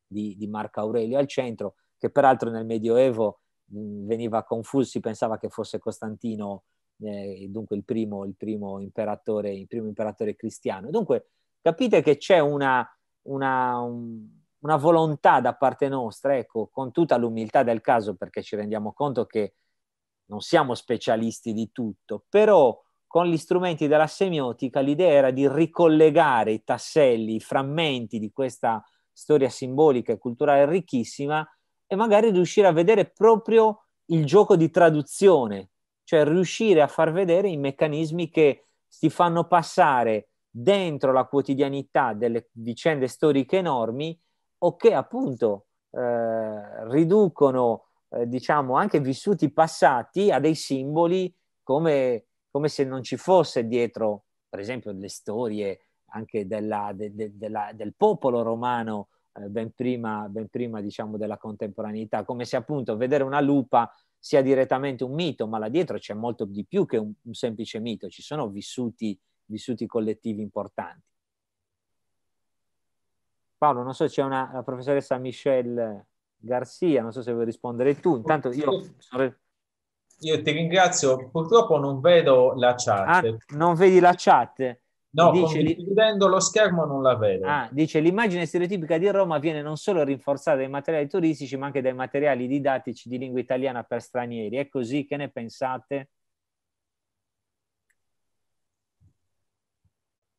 di, di Marco Aurelio al centro, che peraltro nel Medioevo veniva confuso, si pensava che fosse Costantino, eh, dunque il primo, il, primo il primo, imperatore, cristiano. Dunque capite che c'è una, una, un, una volontà da parte nostra, ecco, con tutta l'umiltà del caso, perché ci rendiamo conto che non siamo specialisti di tutto, però con gli strumenti della semiotica l'idea era di ricollegare i tasselli, i frammenti di questa storia simbolica e culturale ricchissima e magari riuscire a vedere proprio il gioco di traduzione, cioè riuscire a far vedere i meccanismi che si fanno passare dentro la quotidianità delle vicende storiche enormi o che appunto eh, riducono eh, diciamo anche vissuti passati a dei simboli come, come, se non ci fosse dietro per esempio le storie anche della, de, de, della, del popolo romano eh, ben prima, ben prima diciamo, della contemporaneità, come se appunto vedere una lupa sia direttamente un mito, ma là dietro c'è molto di più che un, un semplice mito, ci sono vissuti, vissuti, collettivi importanti. Paolo, non so, c'è una, la professoressa Michelle Garcia, non so se vuoi rispondere tu, intanto io... Io ti ringrazio, purtroppo non vedo la chat. Ah, non vedi la chat? No, dice, condividendo lo schermo non la vedo. Ah, dice l'immagine stereotipica di Roma viene non solo rinforzata dai materiali turistici, ma anche dai materiali didattici di lingua italiana per stranieri. È così, che ne pensate?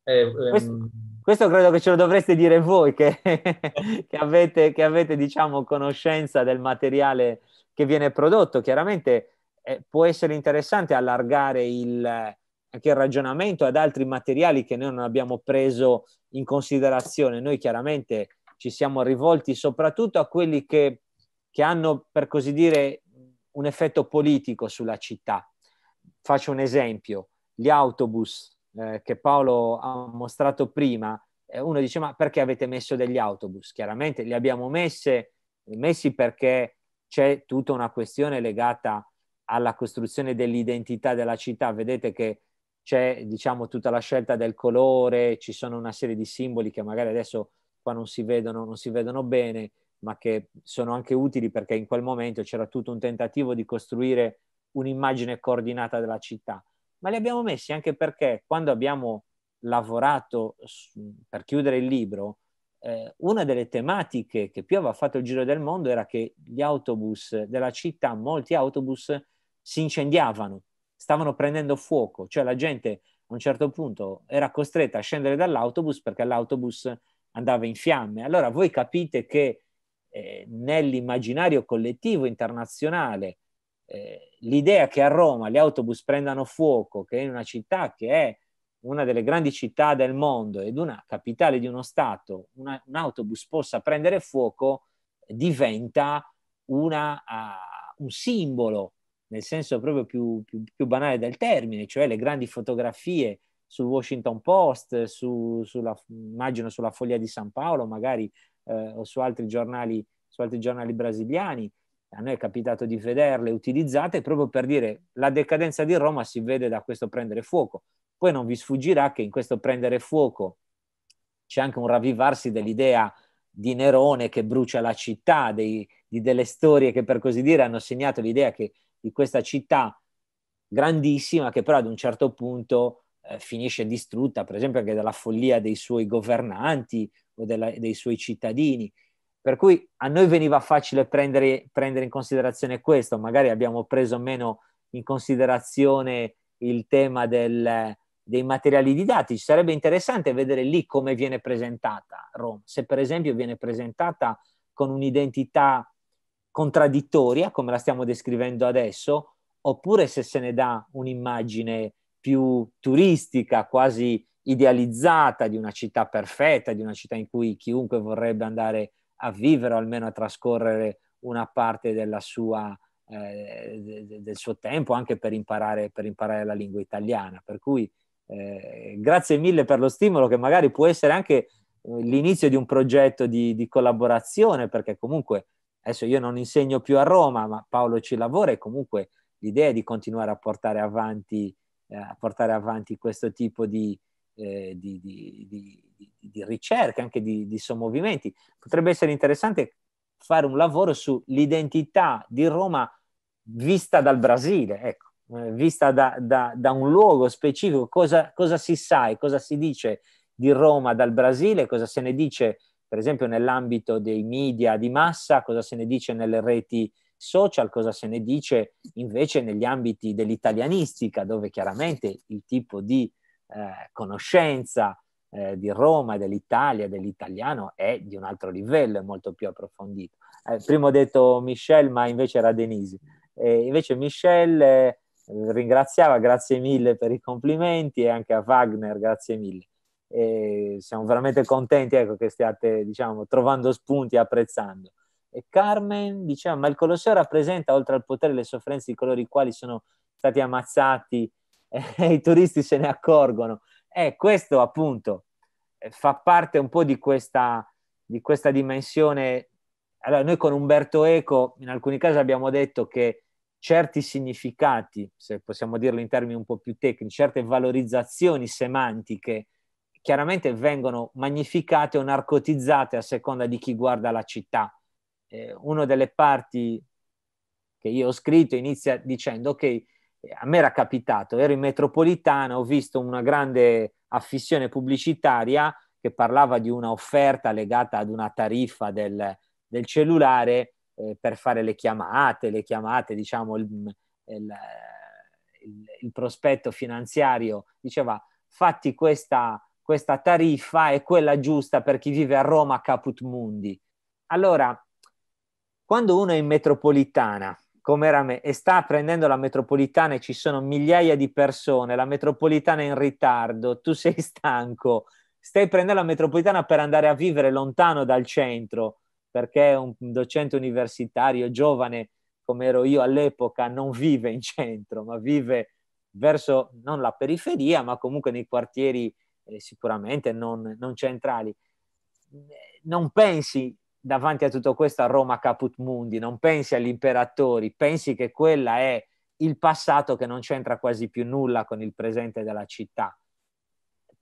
Eh, ehm... questo, questo, credo che ce lo dovreste dire voi che, *laughs* che, avete, che avete, diciamo, conoscenza del materiale che viene prodotto. Chiaramente eh, può essere interessante allargare il anche il ragionamento ad altri materiali che noi non abbiamo preso in considerazione. Noi chiaramente ci siamo rivolti soprattutto a quelli che, che hanno, per così dire, un effetto politico sulla città. Faccio un esempio, gli autobus eh, che Paolo ha mostrato prima, eh, uno dice ma perché avete messo degli autobus? Chiaramente li abbiamo messe, messi perché c'è tutta una questione legata alla costruzione dell'identità della città. Vedete che c'è diciamo tutta la scelta del colore, ci sono una serie di simboli che magari adesso qua non si vedono, non si vedono bene, ma che sono anche utili perché in quel momento c'era tutto un tentativo di costruire un'immagine coordinata della città. Ma li abbiamo messi anche perché quando abbiamo lavorato su, per chiudere il libro, eh, una delle tematiche che più aveva fatto il giro del mondo era che gli autobus della città, molti autobus si incendiavano stavano prendendo fuoco, cioè la gente a un certo punto era costretta a scendere dall'autobus perché l'autobus andava in fiamme. Allora voi capite che eh, nell'immaginario collettivo internazionale eh, l'idea che a Roma gli autobus prendano fuoco, che in una città che è una delle grandi città del mondo ed una capitale di uno Stato, una, un autobus possa prendere fuoco, diventa una, uh, un simbolo nel senso proprio più, più, più banale del termine, cioè le grandi fotografie sul Washington Post, su, sulla, immagino sulla Foglia di San Paolo, magari eh, o su altri, giornali, su altri giornali brasiliani. A noi è capitato di vederle utilizzate proprio per dire la decadenza di Roma si vede da questo prendere fuoco. Poi non vi sfuggirà che in questo prendere fuoco c'è anche un ravvivarsi dell'idea di Nerone che brucia la città, dei, di delle storie che per così dire hanno segnato l'idea che di questa città grandissima che però ad un certo punto eh, finisce distrutta, per esempio anche dalla follia dei suoi governanti o della, dei suoi cittadini. Per cui a noi veniva facile prendere, prendere, in considerazione questo, magari abbiamo preso meno in considerazione il tema del, dei materiali didattici. Sarebbe interessante vedere lì come viene presentata Roma, se per esempio viene presentata con un'identità contraddittoria, come la stiamo descrivendo adesso, oppure se se ne dà un'immagine più turistica, quasi idealizzata di una città perfetta, di una città in cui chiunque vorrebbe andare a vivere o almeno a trascorrere una parte della sua, eh, del suo tempo anche per imparare, per imparare la lingua italiana. Per cui eh, grazie mille per lo stimolo che magari può essere anche eh, l'inizio di un progetto di, di collaborazione perché comunque Adesso io non insegno più a Roma, ma Paolo ci lavora e comunque l'idea è di continuare a portare avanti, eh, a portare avanti questo tipo di, eh, di, di, di ricerca, anche di, sommovimenti. Potrebbe essere interessante fare un lavoro sull'identità di Roma vista dal Brasile, ecco, eh, vista da, da, da, un luogo specifico, cosa, cosa si sa e cosa si dice di Roma dal Brasile, cosa se ne dice per esempio nell'ambito dei media di massa, cosa se ne dice nelle reti social, cosa se ne dice invece negli ambiti dell'italianistica, dove chiaramente il tipo di eh, conoscenza eh, di Roma, dell'Italia, dell'italiano è di un altro livello, è molto più approfondito. Eh, prima ho detto Michel, ma invece era Denisi. invece Michel eh, ringraziava, grazie mille per i complimenti e anche a Wagner, grazie mille e siamo veramente contenti ecco, che stiate diciamo, trovando spunti e apprezzando. E Carmen diceva, ma il Colosseo rappresenta oltre al potere le sofferenze di coloro i quali sono stati ammazzati *laughs* e i turisti se ne accorgono. E questo appunto fa parte un po' di questa, di questa dimensione. Allora, noi con Umberto Eco in alcuni casi abbiamo detto che certi significati, se possiamo dirlo in termini un po' più tecnici, certe valorizzazioni semantiche chiaramente vengono magnificate o narcotizzate a seconda di chi guarda la città. Eh, una delle parti che io ho scritto inizia dicendo che a me era capitato, ero in metropolitana, ho visto una grande affissione pubblicitaria che parlava di una offerta legata ad una tariffa del, del cellulare eh, per fare le chiamate, le chiamate, diciamo, il, il, il, il prospetto finanziario diceva fatti questa questa tariffa è quella giusta per chi vive a Roma Caput Mundi. Allora, quando uno è in metropolitana, come era me, e sta prendendo la metropolitana e ci sono migliaia di persone, la metropolitana è in ritardo, tu sei *laughs* stanco, stai prendendo la metropolitana per andare a vivere lontano dal centro, perché un docente universitario giovane come ero io all'epoca non vive in centro, ma vive verso non la periferia, ma comunque nei quartieri eh, sicuramente non, non, centrali. Non pensi davanti a tutto questo a Roma Caput Mundi, non pensi agli imperatori, pensi che quella è il passato che non c'entra quasi più nulla con il presente della città.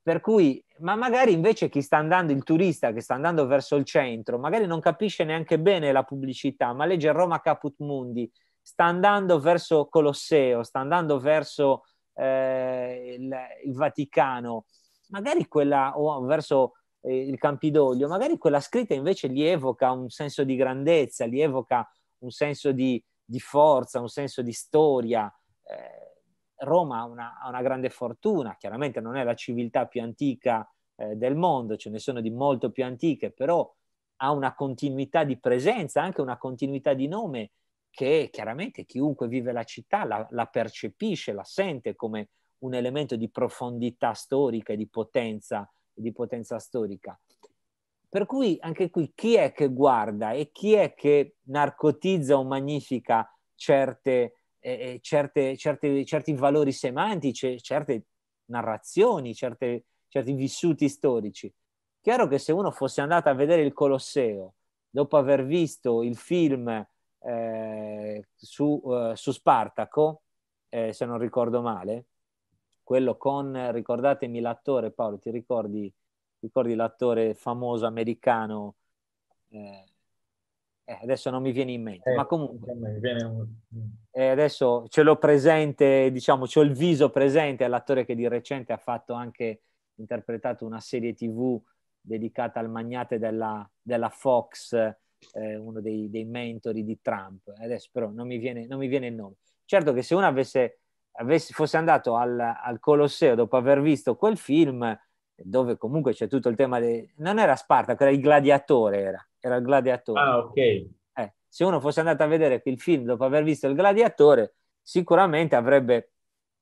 Per cui, ma magari invece chi sta andando, il turista che sta andando verso il centro, magari non capisce neanche bene la pubblicità, ma legge Roma Caput Mundi, sta andando verso Colosseo, sta andando verso eh, il, il Vaticano, magari quella, o verso eh, il Campidoglio, magari quella scritta invece gli evoca un senso di grandezza, gli evoca un senso di, di forza, un senso di storia. Eh, Roma ha una, una, grande fortuna, chiaramente non è la civiltà più antica eh, del mondo, ce ne sono di molto più antiche, però ha una continuità di presenza, anche una continuità di nome che chiaramente chiunque vive la città la, la percepisce, la sente come un elemento di profondità storica e di potenza, di potenza storica. Per cui anche qui chi è che guarda e chi è che narcotizza o magnifica certe, eh, eh, certe, certe, certi valori semantici, certe narrazioni, certe, certi vissuti storici? Chiaro che se uno fosse andato a vedere il Colosseo dopo aver visto il film eh, su, eh, su, Spartaco, eh, se non ricordo male, quello con, ricordatemi l'attore, Paolo, ti ricordi, ricordi l'attore famoso americano? Eh, eh adesso non mi viene in mente, eh, ma comunque... Viene... Eh, adesso ce l'ho presente, diciamo, ho il viso presente all'attore che di recente ha fatto anche, interpretato una serie tv dedicata al magnate della, della Fox, eh, uno dei, dei, mentori di Trump. Adesso però non mi, viene, non mi viene il nome. Certo che se uno avesse avessi, fosse andato al, al, Colosseo dopo aver visto quel film, dove comunque c'è tutto il tema dei... Non era Sparta, era il gladiatore, era, era il gladiatore. Ah, ok. Eh, se uno fosse andato a vedere quel film dopo aver visto il gladiatore, sicuramente avrebbe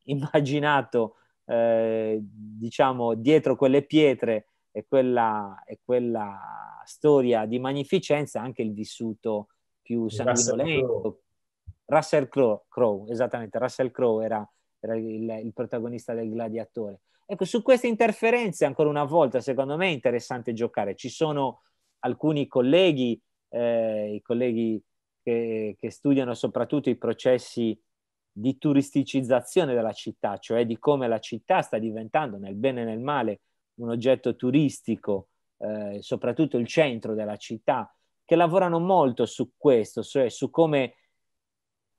*laughs* immaginato, eh, diciamo, dietro quelle pietre e quella, e quella storia di magnificenza anche il vissuto più sanguinolento, Russell Crowe, Crow, esattamente, Russell Crowe era, era il, il, protagonista del gladiatore. Ecco, su queste interferenze, ancora una volta, secondo me è interessante giocare. Ci sono alcuni colleghi, eh, i colleghi che, che studiano soprattutto i processi di turisticizzazione della città, cioè di come la città sta diventando, nel bene e nel male, un oggetto turistico, eh, soprattutto il centro della città, che lavorano molto su questo, cioè su come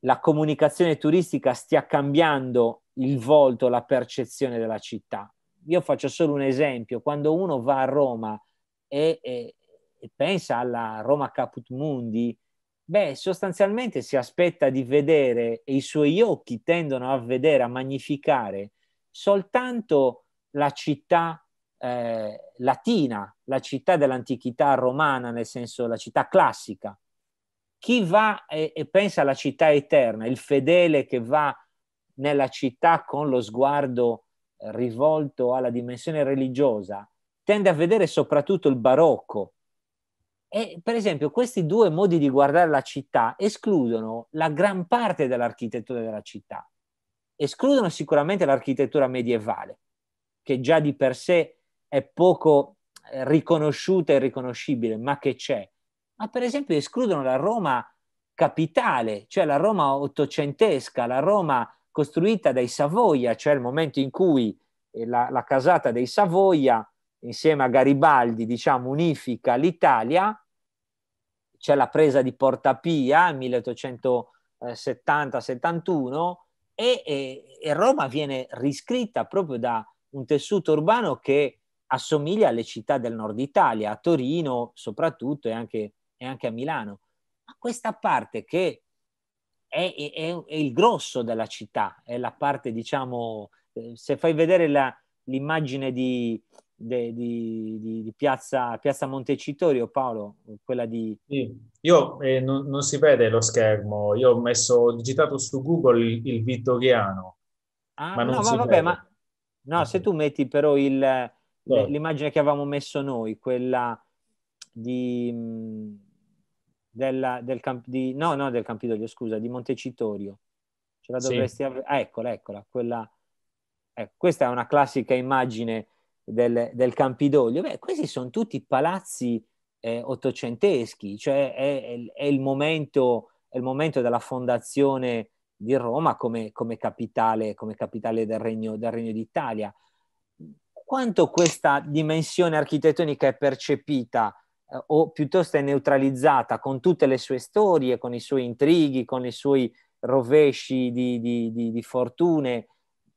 la comunicazione turistica stia cambiando il volto, la percezione della città. Io faccio solo un esempio, quando uno va a Roma e, e, e pensa alla Roma Caput Mundi, beh, sostanzialmente si aspetta di vedere e i suoi occhi tendono a vedere, a magnificare soltanto la città eh, latina, la città dell'antichità romana, nel senso la città classica. Chi va e, e pensa alla città eterna, il fedele che va nella città con lo sguardo rivolto alla dimensione religiosa, tende a vedere soprattutto il barocco. E, per esempio, questi due modi di guardare la città escludono la gran parte dell'architettura della città. Escludono sicuramente l'architettura medievale, che già di per sé è poco eh, riconosciuta e riconoscibile, ma che c'è ma per esempio escludono la Roma capitale, cioè la Roma ottocentesca, la Roma costruita dai Savoia, cioè il momento in cui eh, la, la casata dei Savoia insieme a Garibaldi diciamo unifica l'Italia, c'è la presa di Porta Pia nel 1870-71 e, e, e Roma viene riscritta proprio da un tessuto urbano che assomiglia alle città del nord Italia, a Torino soprattutto e anche e anche a Milano, ma questa parte che è, è, è il grosso della città, è la parte, diciamo, eh, se fai vedere la, l'immagine di, di, di, di piazza, piazza, Montecitorio, Paolo, quella di... Io eh, non, non, si vede lo schermo, io ho messo, ho digitato su Google il, il Vittoriano. Ah, ma no, ma vabbè, vede. ma... No, se tu metti però il, l'immagine che avevamo messo noi, quella di... Mm, della, del, camp, di, no, no, del Campidoglio, scusa, di Montecitorio. Ce la dovresti sì. avere. Ah, eccola, eccola. Quella, ecco, questa è una classica immagine del, del Campidoglio. Beh, questi sono tutti palazzi eh, ottocenteschi, cioè è, è, è, il momento, è, il momento, della fondazione di Roma come, come capitale, come capitale del, Regno, del Regno d'Italia. Quanto questa dimensione architettonica è percepita? eh, o piuttosto è neutralizzata con tutte le sue storie, con i suoi intrighi, con i suoi rovesci di, di, di, di fortune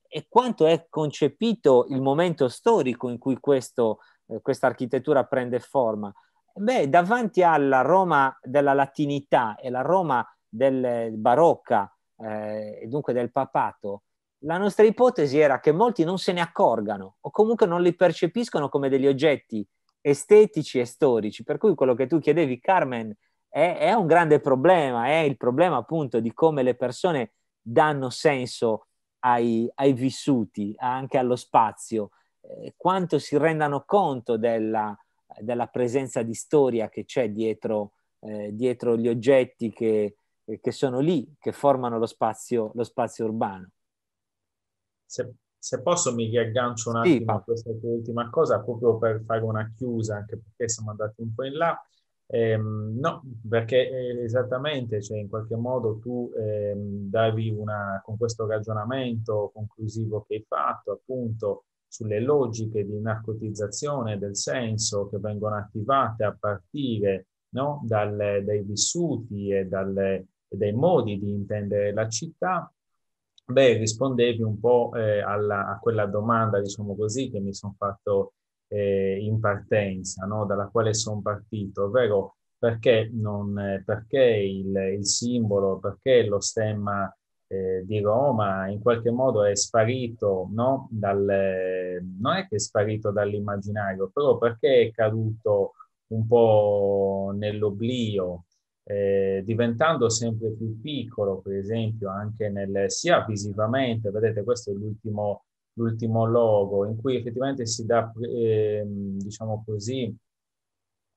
e quanto è concepito il momento storico in cui questo, eh, questa architettura prende forma. Beh, davanti alla Roma della latinità e la Roma del barocca eh, e eh, dunque del papato, la nostra ipotesi era che molti non se ne accorgano o comunque non li percepiscono come degli oggetti estetici e storici. Per cui quello che tu chiedevi, Carmen, è, è un grande problema, è il problema appunto di come le persone danno senso ai, ai vissuti, anche allo spazio, eh, quanto si rendano conto della, della, presenza di storia che c'è dietro, eh, dietro gli oggetti che, che, sono lì, che formano lo spazio, lo spazio urbano. Se se posso mi riaggancio un sì, attimo a questa tua ultima cosa, proprio per fare una chiusa, anche perché siamo andati un po' in là. Eh, no, perché eh, esattamente, cioè in qualche modo tu eh, davi una, con questo ragionamento conclusivo che hai fatto, appunto, sulle logiche di narcotizzazione del senso che vengono attivate a partire no, dal, dai vissuti e, dal, e dai modi di intendere la città, Beh, rispondevi un po' eh, alla, a quella domanda, diciamo così, che mi sono fatto eh, in partenza, no? dalla quale sono partito, ovvero perché, non, perché il, il, simbolo, perché lo stemma eh, di Roma in qualche modo è sparito, no? Dal, non è che è sparito dall'immaginario, però perché è caduto un po' nell'oblio, eh, diventando sempre più piccolo, per esempio, anche nel, sia visivamente, vedete questo è l'ultimo, l'ultimo logo, in cui effettivamente si dà, eh, diciamo così,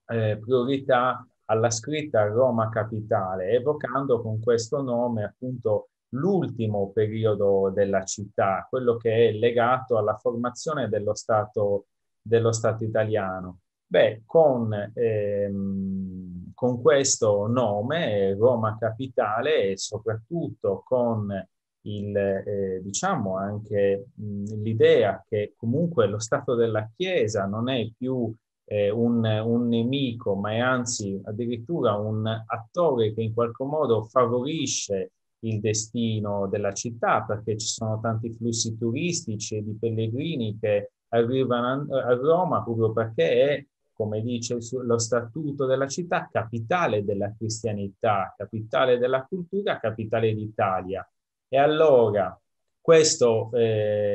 eh, priorità alla scritta Roma Capitale, evocando con questo nome appunto l'ultimo periodo della città, quello che è legato alla formazione dello Stato, dello stato italiano. Beh, con ehm, con questo nome, Roma Capitale, e soprattutto con il, eh, diciamo anche mh, l'idea che comunque lo Stato della Chiesa non è più eh, un, un, nemico, ma è anzi addirittura un attore che in qualche modo favorisce il destino della città, perché ci sono tanti flussi turistici e di pellegrini che arrivano a, a Roma proprio perché è come dice lo statuto della città, capitale della cristianità, capitale della cultura, capitale d'Italia. E allora, questa è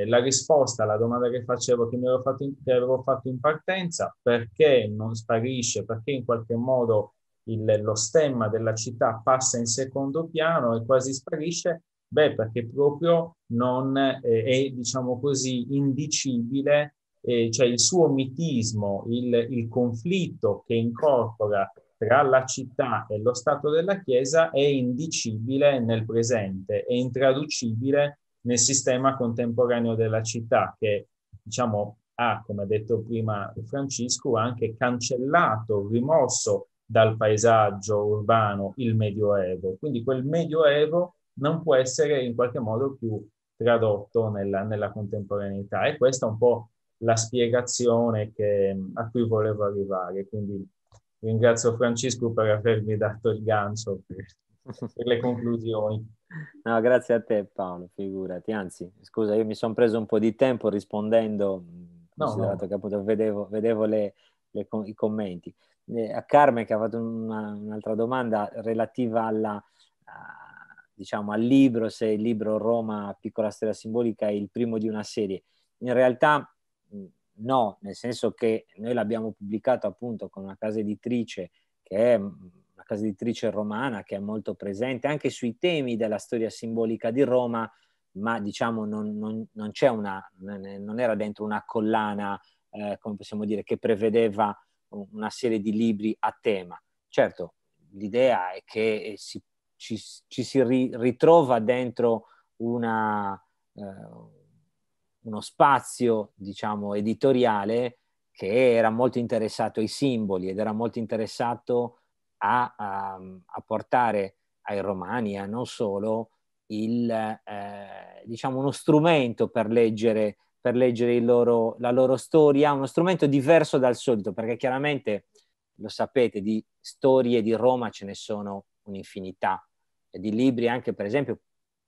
eh, la risposta alla domanda che facevo, che, mi avevo fatto in, avevo fatto in partenza, perché non sparisce, perché in qualche modo il, lo stemma della città passa in secondo piano e quasi sparisce, beh, perché proprio non eh, è, diciamo così, indicibile eh, cioè il suo mitismo, il, il conflitto che incorpora tra la città e lo Stato della Chiesa è indicibile nel presente, è intraducibile nel sistema contemporaneo della città che, diciamo, ha, come ha detto prima Francesco, anche cancellato, rimosso dal paesaggio urbano il Medioevo. Quindi quel Medioevo non può essere in qualche modo più tradotto nella, nella contemporaneità e questa è un po' la spiegazione che, a cui volevo arrivare. Quindi ringrazio Francesco per avermi dato il gancio per, per le conclusioni. No, grazie a te Paolo, figurati. Anzi, scusa, io mi sono preso un po' di tempo rispondendo, mm, considerato no. che appunto vedevo, vedevo le, le, i commenti. Eh, a Carmen che ha fatto una, un'altra domanda relativa alla, a, diciamo, al libro, se il libro Roma, piccola storia simbolica, è il primo di una serie. In realtà no, nel senso che noi l'abbiamo pubblicato appunto con una casa editrice che è mm, una casa editrice romana che è molto presente anche sui temi della storia simbolica di Roma, ma diciamo non, non, non c'è una, non era dentro una collana, eh, come possiamo dire, che prevedeva una serie di libri a tema. Certo, l'idea è che eh, si, ci, ci, si ritrova dentro una... Eh, uno spazio, diciamo, editoriale che era molto interessato ai simboli ed era molto interessato a, a, ehm, a portare ai romani, a non solo, il, eh, diciamo uno strumento per leggere, per leggere loro, la loro storia, uno strumento diverso dal solito, perché chiaramente, lo sapete, di storie di Roma ce ne sono un'infinità, e di libri anche per esempio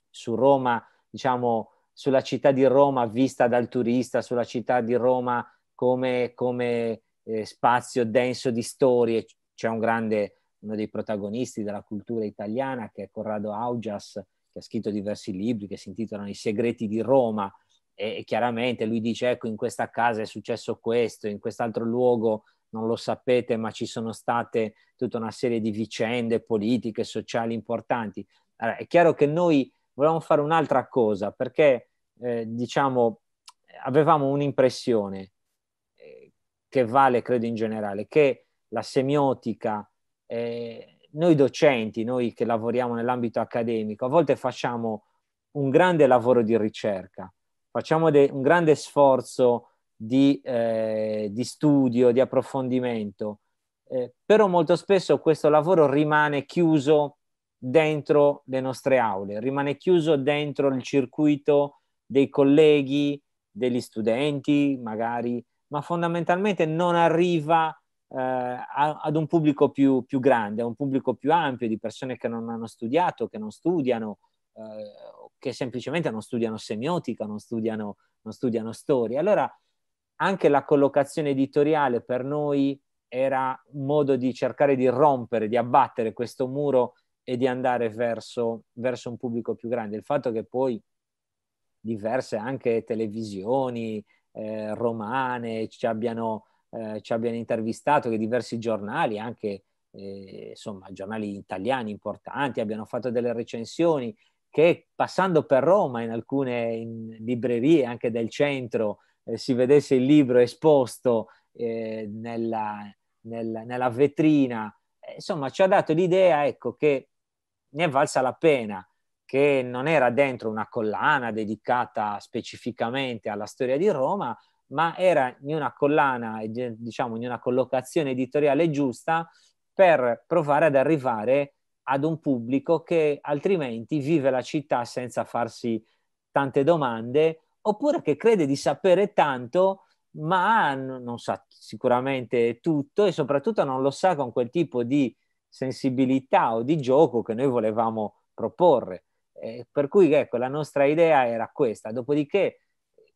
su Roma, diciamo, sulla città di Roma vista dal turista, sulla città di Roma come, come eh, spazio denso di storie. C'è un grande, uno dei protagonisti della cultura italiana che è Corrado Augias, che ha scritto diversi libri che si intitolano I segreti di Roma e, chiaramente lui dice ecco in questa casa è successo questo, in quest'altro luogo non lo sapete ma ci sono state tutta una serie di vicende politiche, sociali importanti. Allora, è chiaro che noi volevamo fare un'altra cosa perché, eh, diciamo, avevamo un'impressione eh, che vale, credo, in generale, che la semiotica, eh, noi docenti, noi che lavoriamo nell'ambito accademico, a volte facciamo un grande lavoro di ricerca, facciamo de- un grande sforzo di, eh, di studio, di approfondimento, eh, però molto spesso questo lavoro rimane chiuso dentro le nostre aule, rimane chiuso dentro il circuito dei colleghi, degli studenti magari, ma fondamentalmente non arriva eh, ad un pubblico più, più, grande, a un pubblico più ampio di persone che non hanno studiato, che non studiano, eh, che semplicemente non studiano semiotica, non studiano, non studiano storia. Allora anche la collocazione editoriale per noi era un modo di cercare di rompere, di abbattere questo muro e di andare verso, verso un pubblico più grande. Il fatto che poi diverse anche televisioni eh, romane ci abbiano, eh, ci abbiano, intervistato, che diversi giornali, anche eh, insomma giornali italiani importanti, abbiano fatto delle recensioni che passando per Roma in alcune in librerie anche del centro eh, si vedesse il libro esposto eh, nella, nella, nella, vetrina, eh, insomma ci ha dato l'idea ecco, che ne è valsa la pena che non era dentro una collana dedicata specificamente alla storia di Roma, ma era in una collana, diciamo in una collocazione editoriale giusta per provare ad arrivare ad un pubblico che altrimenti vive la città senza farsi tante domande oppure che crede di sapere tanto ma non sa sicuramente tutto e soprattutto non lo sa con quel tipo di sensibilità o di gioco che noi volevamo proporre. Eh, per cui ecco, la nostra idea era questa. Dopodiché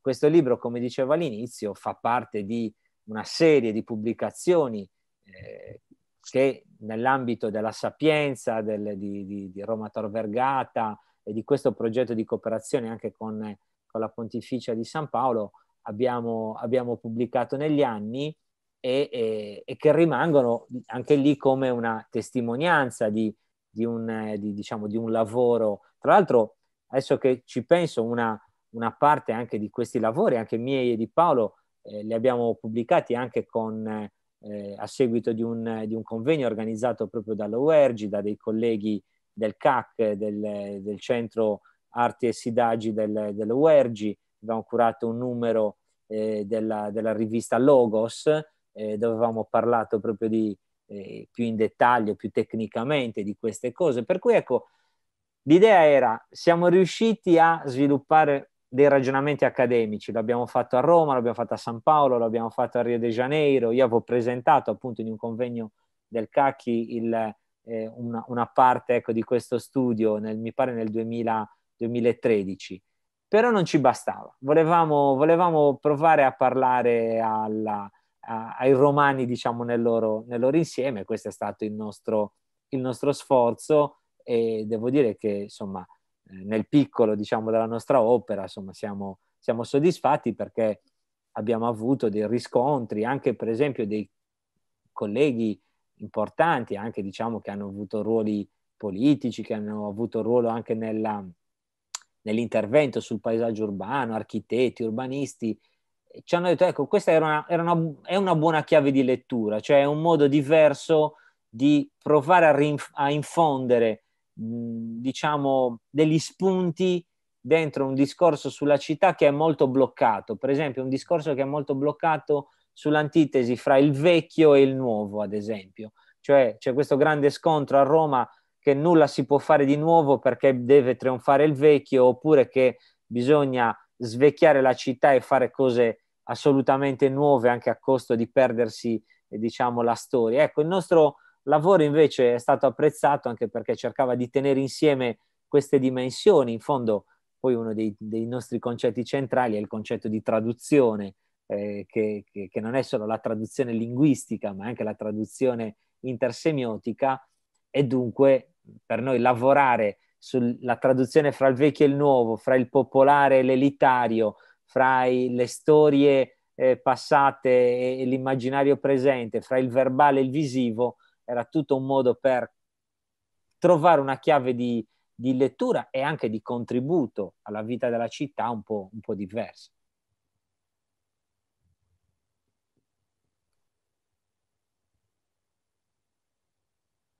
questo libro, come dicevo all'inizio, fa parte di una serie di pubblicazioni eh, che nell'ambito della Sapienza, del, di, di, di, Roma Tor Vergata e di questo progetto di cooperazione anche con, con la Pontificia di San Paolo abbiamo, abbiamo pubblicato negli anni e, e, e, che rimangono anche lì come una testimonianza di, di, un, eh, di, diciamo, di un, lavoro. Tra l'altro, adesso che ci penso, una, una, parte anche di questi lavori, anche miei e di Paolo, eh, li abbiamo pubblicati anche con, eh, a seguito di un, un convegno organizzato proprio dall'OERGI, da dei colleghi del CAC, del, del Centro Arti e Sidagi del, dell'OERGI. Abbiamo curato un numero eh, della, della rivista Logos, eh, dove avevamo parlato proprio di, eh, più in dettaglio, più tecnicamente di queste cose. Per cui ecco, l'idea era, siamo riusciti a sviluppare dei ragionamenti accademici, l'abbiamo fatto a Roma, l'abbiamo fatto a San Paolo, l'abbiamo fatto a Rio de Janeiro, io avevo presentato appunto in un convegno del CACI il, eh, una, una, parte ecco, di questo studio, nel, mi pare nel 2000, 2013 però non ci bastava. Volevamo, volevamo, provare a parlare alla, ai romani, diciamo, nel loro, nel loro, insieme. Questo è stato il nostro, il nostro sforzo e devo dire che, insomma, eh, nel piccolo, diciamo, della nostra opera, insomma, siamo, siamo soddisfatti perché abbiamo avuto dei riscontri, anche per esempio dei colleghi importanti, anche diciamo che hanno avuto ruoli politici, che hanno avuto ruolo anche nella, nell'intervento sul paesaggio urbano, architetti, urbanisti, ci hanno detto, ecco, questa era una, era una, è una buona chiave di lettura, cioè è un modo diverso di provare a, rinf- a infondere, mh, mhmm, diciamo, degli spunti dentro un discorso sulla città che è molto bloccato, per esempio un discorso che è molto bloccato sull'antitesi fra il vecchio e il nuovo, ad esempio. Cioè c'è questo grande scontro a Roma che nulla si può fare di nuovo perché deve trionfare il vecchio oppure che bisogna svecchiare la città e fare cose assolutamente nuove anche a costo di perdersi eh, diciamo, la storia. Ecco, il nostro lavoro invece è stato apprezzato anche perché cercava di tenere insieme queste dimensioni, in fondo poi uno dei, dei nostri concetti centrali è il concetto di traduzione, eh, che, che, che, non è solo la traduzione linguistica, ma anche la traduzione intersemiotica e dunque per noi lavorare sulla traduzione fra il vecchio e il nuovo, fra il popolare e l'elitario, fra le storie eh, passate e, e l'immaginario presente, fra il verbale e il visivo, era tutto un modo per trovare una chiave di, di lettura e anche di contributo alla vita della città un po', un po diversa.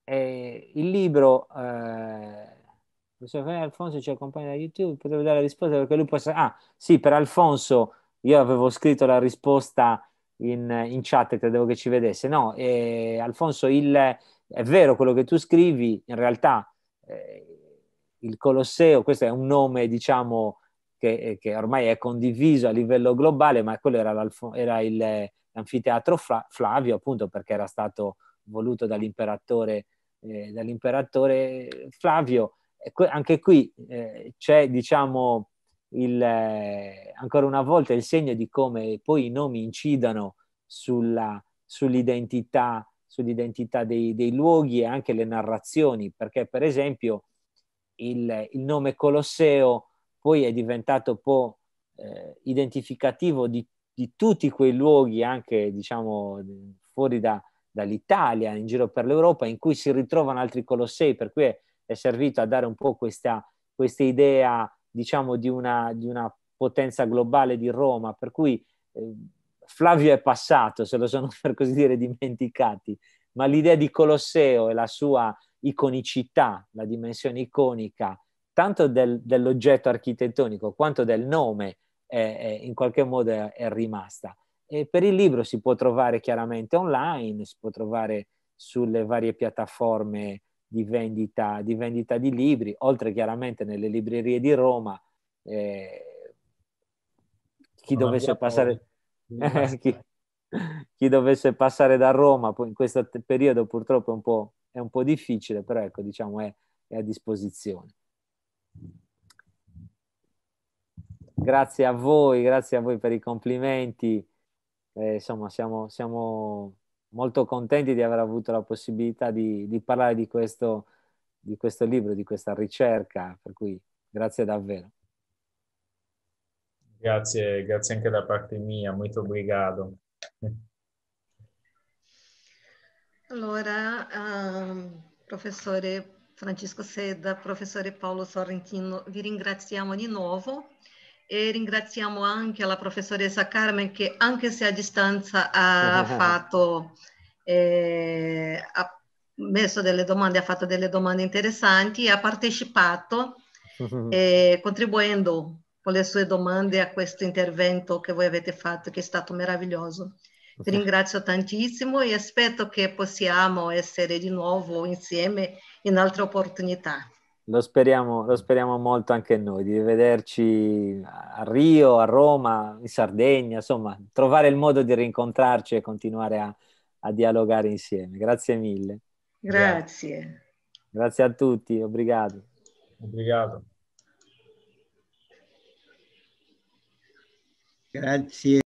Eh, il libro eh, professor eh, Alfonso ci accompagna da YouTube, potevo dare la risposta perché lui può essere... Ah, sì, per Alfonso io avevo scritto la risposta in, in chat, credevo che ci vedesse. No, eh, Alfonso, il, è vero quello che tu scrivi, in realtà eh, il Colosseo, questo è un nome, diciamo, che, che, ormai è condiviso a livello globale, ma quello era, era il, l'anfiteatro Fla, Flavio, appunto perché era stato voluto dall'imperatore, eh, dall'imperatore Flavio anche qui eh, c'è, diciamo, il, eh, ancora una volta il segno di come poi i nomi incidano sulla, sull'identità, sull'identità dei, dei, luoghi e anche le narrazioni, perché per esempio il, il nome Colosseo poi è diventato un po' eh, identificativo di, di, tutti quei luoghi, anche diciamo fuori da, dall'Italia, in giro per l'Europa, in cui si ritrovano altri Colossei, per cui è è servito a dare un po' questa, questa idea, diciamo, di una, di una, potenza globale di Roma, per cui eh, Flavio è passato, se lo sono *laughs* per così dire dimenticati, ma l'idea di Colosseo e la sua iconicità, la dimensione iconica, tanto del, dell'oggetto architettonico quanto del nome, eh, in qualche modo è, è rimasta. E per il libro si può trovare chiaramente online, si può trovare sulle varie piattaforme di vendita, di vendita di libri, oltre chiaramente nelle librerie di Roma. Eh, chi, dovesse passare, *laughs* chi, chi dovesse passare da Roma in questo periodo purtroppo è un po', è un po difficile, però ecco, diciamo è, è a disposizione. Grazie a voi, grazie a voi per i complimenti. Eh, insomma, siamo, siamo molto contenti di aver avuto la possibilità di, di parlare di questo, di questo libro, di questa ricerca, per cui grazie davvero. Grazie, grazie anche da parte mia, molto obrigado. Allora, um, professore Francisco Seda, professore Paolo Sorrentino, vi ringraziamo di nuovo e ringraziamo anche la professoressa Carmen che anche se a distanza ha *laughs* fatto... Eh, ha messo delle domande, ha fatto delle domande interessanti e ha partecipato *laughs* eh, contribuendo con le sue domande a questo intervento che voi avete fatto, che è stato meraviglioso. Vi ringrazio tantissimo e aspetto che possiamo essere di nuovo insieme in altre opportunità. Lo speriamo, lo speriamo molto anche noi di vederci a Rio, a Roma, in Sardegna, insomma, trovare il modo di rincontrarci e continuare a, a dialogare insieme. Grazie mille. Grazie. Grazie a tutti, obrigado. Obrigado. Grazie.